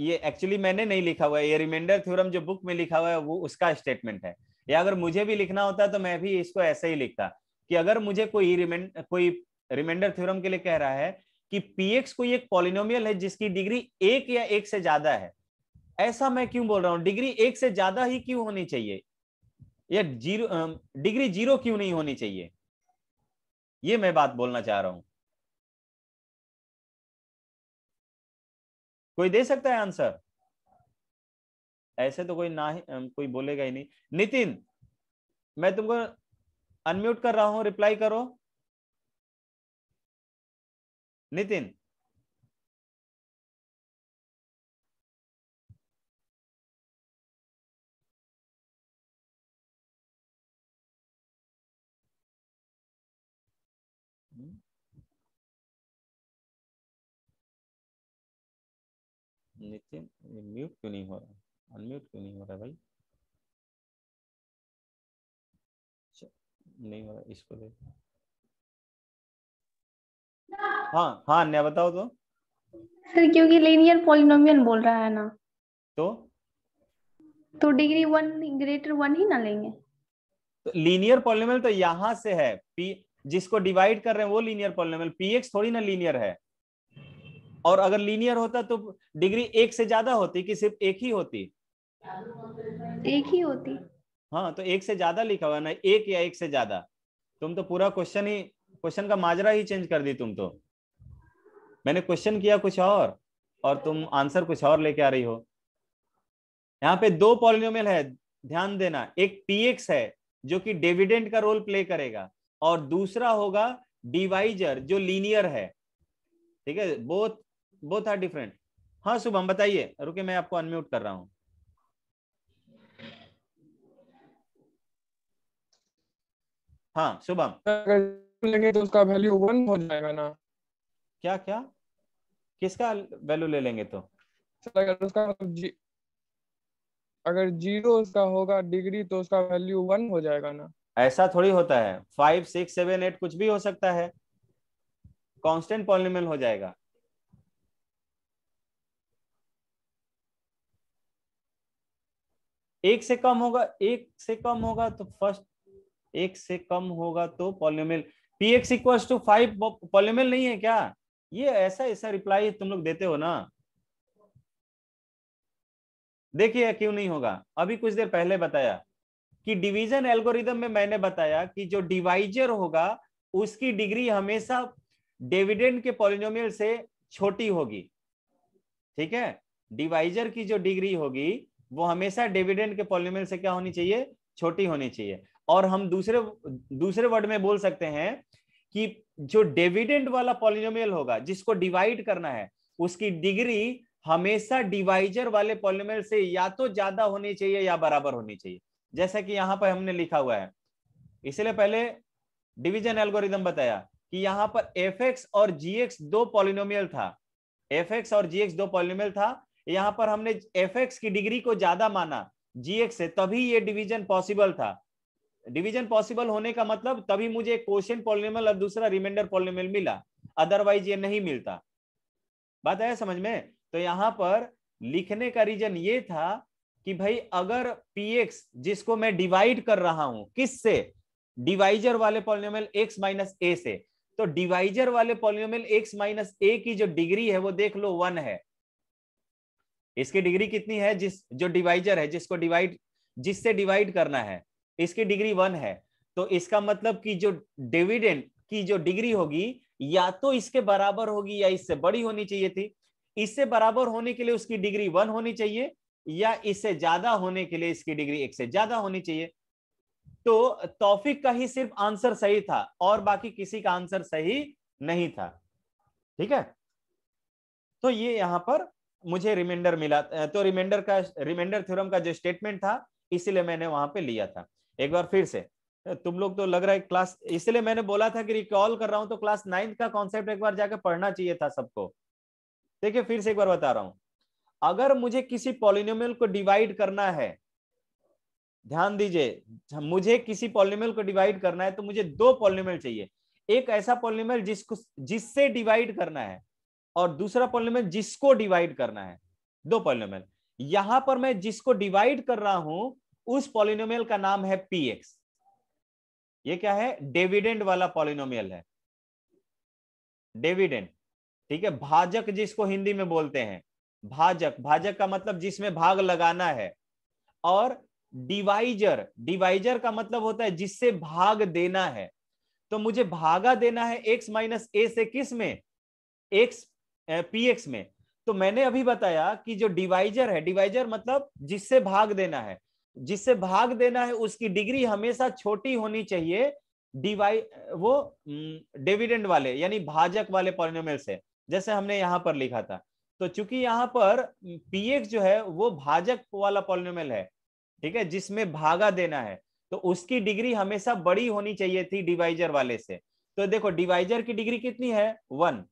ये एक्चुअली मैंने नहीं लिखा हुआ है ये रिमाइंडर थ्योरम जो बुक में लिखा हुआ है वो उसका स्टेटमेंट है या अगर मुझे भी लिखना होता तो मैं भी इसको ऐसे ही लिखता कि अगर मुझे कोई रिमाइंड कोई रिमाइंडर थ्योरम के लिए कह रहा है कि पीएक्स कोई एक पॉलिनोमियल है जिसकी डिग्री एक या एक से ज्यादा है ऐसा मैं क्यों बोल रहा हूं डिग्री एक से ज्यादा ही क्यों होनी चाहिए या जीरो डिग्री जीरो क्यों नहीं होनी चाहिए ये मैं बात बोलना चाह रहा हूं कोई दे सकता है आंसर ऐसे तो कोई ना ही कोई बोलेगा ही नहीं नितिन मैं तुमको अनम्यूट कर रहा हूं रिप्लाई करो नितिन नितिन म्यूट क्यों नहीं हो रहा अनम्यूट क्यों नहीं हो रहा भाई नहीं हो इसको देख हाँ हाँ अन्या बताओ तो सर क्योंकि लेनियर पॉलिनोमियल बोल रहा है ना तो तो डिग्री वन ग्रेटर वन ही ना लेंगे तो लीनियर पॉलिनोमियल तो यहाँ से है P, जिसको डिवाइड कर रहे हैं वो लीनियर पॉलिनोमियल पीएक्स थोड़ी ना लीनियर है और अगर लीनियर होता तो डिग्री एक से ज्यादा होती कि सिर्फ एक ही होती एक ही होती हाँ तो एक से ज्यादा लिखा हुआ ना एक या एक से ज्यादा तुम तो पूरा क्वेश्चन ही क्वेश्चन का माजरा ही चेंज कर दी तुम तो मैंने क्वेश्चन किया कुछ और और तुम आंसर कुछ और लेके आ रही हो यहाँ पे दो पॉलिनोमियल है ध्यान देना एक पीएक्स है जो कि डिविडेंड का रोल प्ले करेगा और दूसरा होगा डिवाइजर जो लीनियर है ठीक है बोथ बोथ आर डिफरेंट हाँ शुभम बताइए रुके मैं आपको अनम्यूट कर रहा हूँ हाँ शुभम अगर लेंगे तो उसका वैल्यू वन हो जाएगा ना क्या क्या किसका वैल्यू ले लेंगे तो अगर उसका मतलब जी, अगर जीरो उसका होगा डिग्री तो उसका वैल्यू वन हो जाएगा ना ऐसा थोड़ी होता है फाइव सिक्स सेवन एट कुछ भी हो सकता है कांस्टेंट पॉलिनोमियल हो जाएगा एक से कम होगा एक से कम होगा तो फर्स्ट एक से कम होगा तो polynomial p x equal to five polynomial नहीं है क्या ये ऐसा ऐसा रिप्लाई तुम लोग देते हो ना देखिए क्यों नहीं होगा अभी कुछ देर पहले बताया कि डिवीजन एल्गोरिदम में मैंने बताया कि जो डिवाइजर होगा उसकी डिग्री हमेशा डिविडेंड के पॉलिनोमियल से छोटी होगी ठीक है डिवाइजर की जो डिग्री होगी वो हमेशा डिविडेंड के पॉलिनोमियल से क्या होनी चाहिए छोटी होनी चाहिए और हम दूसरे दूसरे वर्ड में बोल सकते हैं कि जो डेविडेंट वाला पॉलिनोमियल होगा जिसको डिवाइड करना है उसकी डिग्री हमेशा डिवाइजर वाले पॉलिनोमियल से या तो ज्यादा होनी चाहिए या बराबर होनी चाहिए जैसा कि यहां पर हमने लिखा हुआ है इसलिए पहले डिवीजन एल्गोरिदम बताया कि यहां पर एफ और जी दो पॉलिनोमियल था एफ और जी दो पॉलिनोमियल था यहां पर हमने एफ की डिग्री को ज्यादा माना जी से तभी ये डिवीजन पॉसिबल था डिवीजन पॉसिबल होने का मतलब तभी मुझे एक क्वेश्चन पॉलिनोमियल और दूसरा रिमाइंडर पॉलिनोमियल मिला अदरवाइज ये नहीं मिलता बात आया समझ में तो यहां पर लिखने का रीजन ये था कि भाई अगर एक्स जिसको मैं डिवाइड कर रहा हूं किससे डिवाइजर वाले पॉलिनोमियल एक्स माइनस ए से तो डिवाइजर वाले पॉलिनोमियल एक्स माइनस ए की जो डिग्री है वो देख लो वन है इसकी डिग्री कितनी है जिस जो डिवाइजर है जिसको डिवाइड जिससे डिवाइड करना है इसकी डिग्री वन है तो इसका मतलब कि जो डिविडेंड की जो डिग्री होगी या तो इसके बराबर होगी या इससे बड़ी होनी चाहिए थी इससे बराबर होने के लिए उसकी डिग्री वन होनी चाहिए या इससे ज्यादा होने के लिए इसकी डिग्री एक से ज्यादा होनी चाहिए तो तौफिक का ही सिर्फ आंसर सही था और बाकी किसी का आंसर सही नहीं था ठीक है तो ये यहां पर मुझे रिमाइंडर मिला तो रिमाइंडर का रिमाइंडर थ्योरम का जो स्टेटमेंट था इसीलिए मैंने वहां पे लिया था एक बार फिर से तुम लोग तो लग रहा है क्लास इसलिए मैंने बोला था कि रिकॉल कर रहा हूं तो क्लास नाइन्थ का कॉन्सेप्ट एक बार जाकर पढ़ना चाहिए था सबको देखिए फिर से एक बार बता रहा हूं अगर मुझे किसी पॉलिनोमियल को डिवाइड करना है ध्यान दीजिए मुझे किसी पॉलिनोमियल को डिवाइड करना है तो मुझे दो पॉलिनोमियल चाहिए एक ऐसा पॉलिनोमियल जिसको जिससे डिवाइड करना है और दूसरा पॉलिनोमियल जिसको डिवाइड करना है दो पॉलिनोमियल यहां पर मैं जिसको डिवाइड कर रहा हूं उस पॉलिनोमियल का नाम है पी एक्स ये क्या है डेविडेंड वाला पॉलिनोमियल है डेविडेंड ठीक है भाजक जिसको हिंदी में बोलते हैं भाजक भाजक का मतलब जिसमें भाग लगाना है और डिवाइजर डिवाइजर का मतलब होता है जिससे भाग देना है तो मुझे भागा देना है एक्स माइनस ए से किस में एक्स पी एक्स में तो मैंने अभी बताया कि जो डिवाइजर है डिवाइजर मतलब जिससे भाग देना है जिससे भाग देना है उसकी डिग्री हमेशा छोटी होनी चाहिए डिवाइ वो डिविडेंड वाले यानी भाजक वाले पॉलिनोमियल से जैसे हमने यहाँ पर लिखा था तो चूंकि यहाँ पर पीएक्स जो है वो भाजक वाला पॉलिनोमियल है ठीक है जिसमें भागा देना है तो उसकी डिग्री हमेशा बड़ी होनी चाहिए थी डिवाइजर वाले से तो देखो डिवाइजर की डिग्री कितनी है वन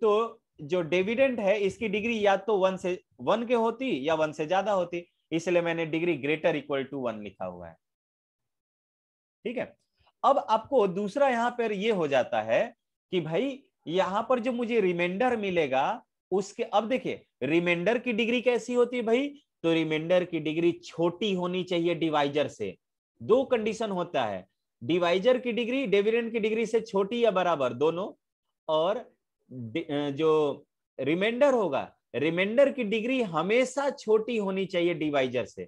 तो जो डेविडेंट है इसकी डिग्री या तो वन से वन के होती या वन से ज्यादा होती इसलिए मैंने degree greater equal to one लिखा हुआ है ठीक है अब आपको दूसरा यहां पर यह हो जाता है कि भाई यहां पर जो मुझे रिमाइंडर मिलेगा उसके अब देखिए रिमाइंडर की डिग्री कैसी होती है भाई तो रिमाइंडर की डिग्री छोटी होनी चाहिए डिवाइजर से दो कंडीशन होता है डिवाइजर की डिग्री डिविडेंड की डिग्री से छोटी या बराबर दोनों और जो रिमाइंडर होगा रिमाइंडर की डिग्री हमेशा छोटी होनी चाहिए डिवाइजर से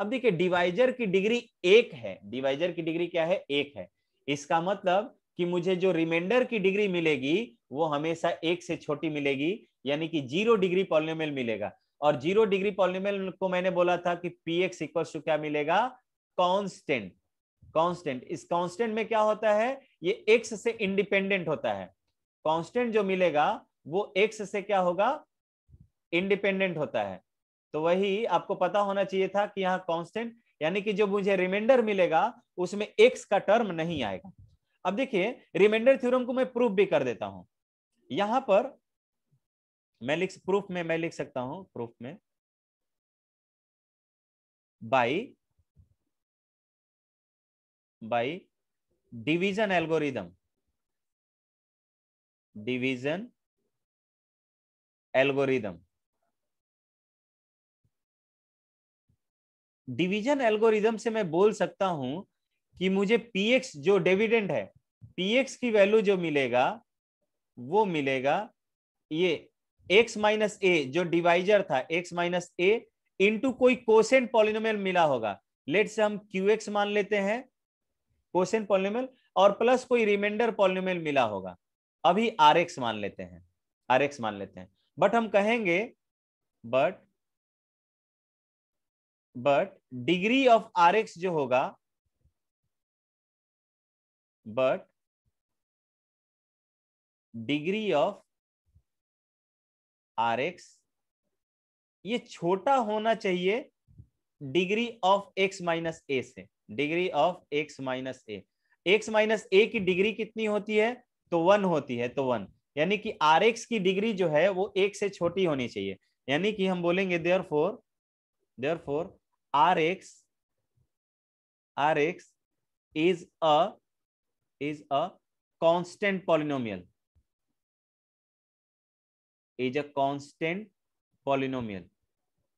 अब देखिए डिवाइजर की डिग्री एक है डिवाइजर की डिग्री क्या है एक है इसका मतलब कि मुझे जो रिमाइंडर की डिग्री मिलेगी वो हमेशा एक से छोटी मिलेगी यानी कि जीरो डिग्री पॉलिनोमियल मिलेगा और जीरो डिग्री पॉलिनोमियल को मैंने बोला था कि पी एक्स इक्वल टू क्या मिलेगा कांस्टेंट कांस्टेंट इस कांस्टेंट में क्या होता है ये एक्स से इंडिपेंडेंट होता है कांस्टेंट जो मिलेगा वो एक्स से क्या होगा इंडिपेंडेंट होता है तो वही आपको पता होना चाहिए था कि यहाँ कॉन्स्टेंट यानी कि जो मुझे रिमाइंडर मिलेगा उसमें एक्स का टर्म नहीं आएगा अब देखिए रिमाइंडर थ्योरम को मैं प्रूफ भी कर देता हूं यहां पर मैं लिख प्रूफ में मैं लिख सकता हूं प्रूफ में by by division algorithm division algorithm division algorithm से मैं बोल सकता हूं कि मुझे पीएक्स जो डिविडेंड है पीएक्स की वैल्यू जो मिलेगा वो मिलेगा ये एक्स माइनस ए जो डिवाइजर था एक्स माइनस ए इंटू कोई कोसेंट पॉलिनोमियल मिला होगा लेट से हम क्यू एक्स मान लेते हैं कोसेंट पॉलिनोमियल और प्लस कोई रिमाइंडर पॉलिनोमियल मिला होगा अभी आर एक्स मान लेते हैं आर एक्स मान लेते हैं बट हम कहेंगे but but degree of are x जो होगा but degree of are x ये छोटा होना चाहिए degree of x minus a से degree of x minus a x minus a की डिग्री कितनी होती है तो वन होती है तो वन यानी कि आर एक्स की डिग्री जो है वो एक से छोटी होनी चाहिए यानी कि हम बोलेंगे therefore therefore rx rx is a is a constant polynomial is a constant polynomial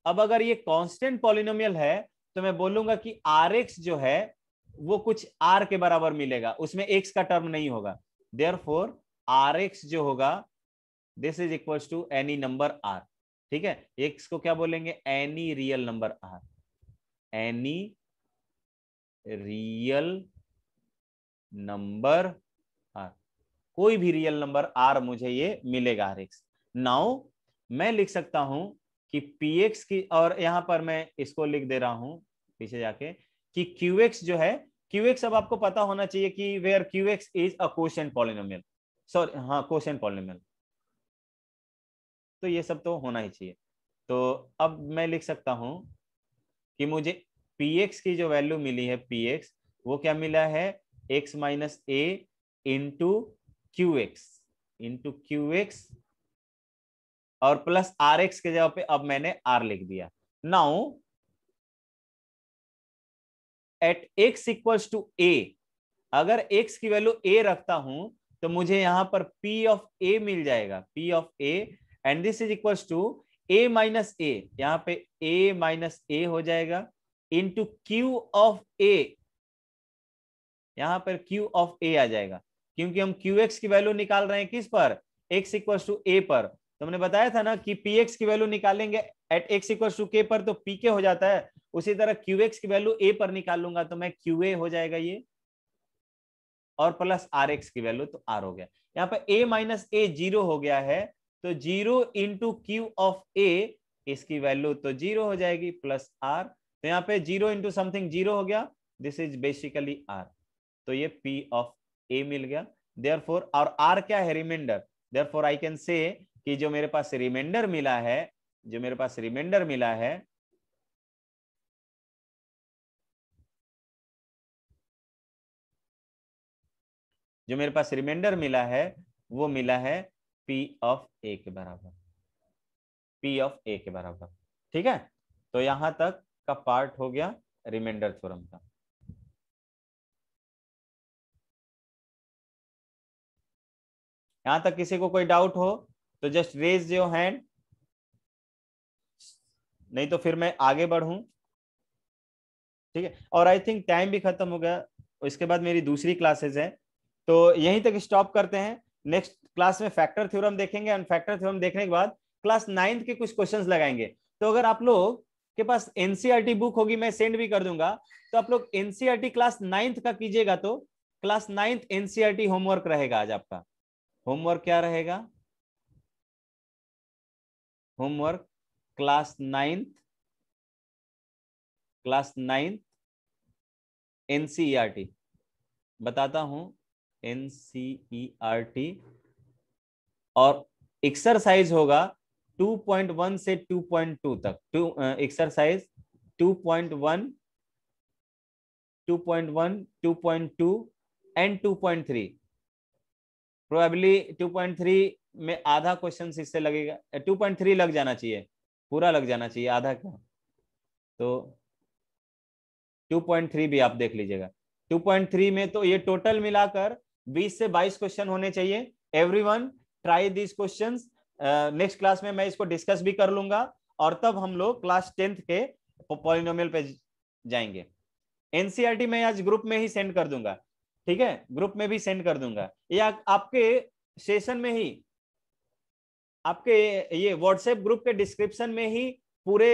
अब अगर ये कांस्टेंट पॉलिनोमियल है तो मैं बोलूंगा कि आर एक्स जो है वो कुछ आर के बराबर मिलेगा उसमें एक्स का टर्म नहीं होगा देयर फोर आर एक्स जो होगा this is equals to any number r ठीक है एक्स को क्या बोलेंगे any real number r any real number r कोई भी रियल नंबर आर मुझे ये मिलेगा आर एक्स नाउ मैं लिख सकता हूं कि पी एक्स की और यहां पर मैं इसको लिख दे रहा हूं पीछे जाके कि क्यू एक्स जो है क्यू एक्स अब आपको पता होना चाहिए कि where q x is a quotient polynomial sorry हाँ क्वेश्चन पॉलिनोमियल तो ये सब तो होना ही चाहिए तो अब मैं लिख सकता हूं कि मुझे पी एक्स की जो वैल्यू मिली है पी एक्स वो क्या मिला है x minus a into q x into q x और प्लस आर एक्स के जगह पे अब मैंने आर लिख दिया now at x equals to a अगर एक्स की वैल्यू ए रखता हूं तो मुझे यहां पर पी ऑफ ए मिल जाएगा p of a and this is equals to a minus a यहाँ पे ए माइनस ए हो जाएगा इंटू क्यू ऑफ ए यहां पर क्यू ऑफ ए आ जाएगा क्योंकि हम क्यू एक्स की वैल्यू निकाल रहे हैं किस पर एक्स इक्वल्स टू ए पर तो हमने बताया था ना कि पी एक्स की वैल्यू निकालेंगे एट एक्स इक्वल्स टू के पर तो पी के हो जाता है उसी तरह क्यू एक्स की वैल्यू ए पर निकाल लूंगा तो मैं क्यू ए हो जाएगा ये और प्लस आर एक्स की वैल्यू तो आर हो गया यहाँ पर ए माइनस ए जीरो हो गया है तो zero into q of a इसकी वैल्यू तो जीरो हो जाएगी प्लस आर तो यहाँ पे जीरो इंटू समथिंग जीरो हो गया दिस इज बेसिकली आर तो ये पी ऑफ ए मिल गया देयर फोर और आर क्या है remainder therefore I can say कि जो मेरे पास रिमाइंडर मिला है जो मेरे पास रिमाइंडर मिला है जो मेरे पास रिमाइंडर मिला है वो मिला है पी ऑफ ए के बराबर पी ऑफ ए के बराबर ठीक है तो यहां तक का पार्ट हो गया रिमाइंडर थ्योरम का यहां तक किसी को कोई डाउट हो तो जस्ट रेज योर हैंड नहीं तो फिर मैं आगे बढ़ूं ठीक है और आई थिंक टाइम भी खत्म हो गया इसके बाद मेरी दूसरी क्लासेज है तो यहीं तक स्टॉप करते हैं नेक्स्ट क्लास में फैक्टर थ्योरम देखेंगे एंड फैक्टर थ्योरम देखने के बाद क्लास नाइन्थ के कुछ क्वेश्चंस लगाएंगे तो अगर आप लोग के पास एनसीईआरटी बुक e होगी मैं सेंड भी कर दूंगा तो आप लोग एनसीईआरटी क्लास e नाइन्थ का कीजिएगा तो class ninth NCERT homework e रहेगा आज आपका होमवर्क क्या रहेगा homework class ninth class ninth NCERT बताता हूं एनसीईआरटी और एक्सरसाइज होगा 2.1 से 2.2 तक टू एक्सरसाइज 2.1 2.1 2.2 एंड 2.3 प्रोबेबली 2.3 में आधा क्वेश्चन इससे लगेगा 2.3 लग जाना चाहिए पूरा लग जाना चाहिए आधा क्या तो 2.3 भी आप देख लीजिएगा 2.3 में तो ये टोटल मिलाकर 20 से 22 क्वेश्चन होने चाहिए everyone try this question next class में मैं इसको डिस्कस भी कर लूंगा और तब हम लोग क्लास टेंथ के पॉलिनोमियल पे जाएंगे एनसीआरटी e मैं आज ग्रुप में ही सेंड कर दूंगा ठीक है ग्रुप में भी सेंड कर दूंगा या आपके सेशन में ही आपके ये व्हाट्सएप ग्रुप के डिस्क्रिप्शन में ही पूरे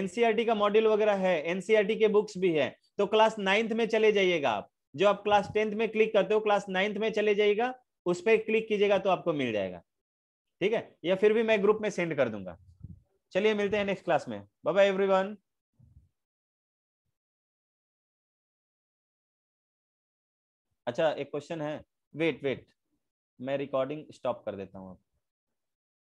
एनसीआरटी e का मॉड्यूल वगैरह है एनसीआरटी e के बुक्स भी है तो क्लास नाइन्थ में चले जाइएगा आप जो आप क्लास टेंथ में क्लिक करते हो क्लास नाइन्थ में चले जाइएगा उस पर क्लिक कीजिएगा तो आपको मिल जाएगा ठीक है या फिर भी मैं ग्रुप में सेंड कर दूंगा चलिए मिलते हैं नेक्स्ट क्लास में बाय एवरीवन अच्छा एक क्वेश्चन है वेट वेट मैं रिकॉर्डिंग स्टॉप कर देता हूँ आप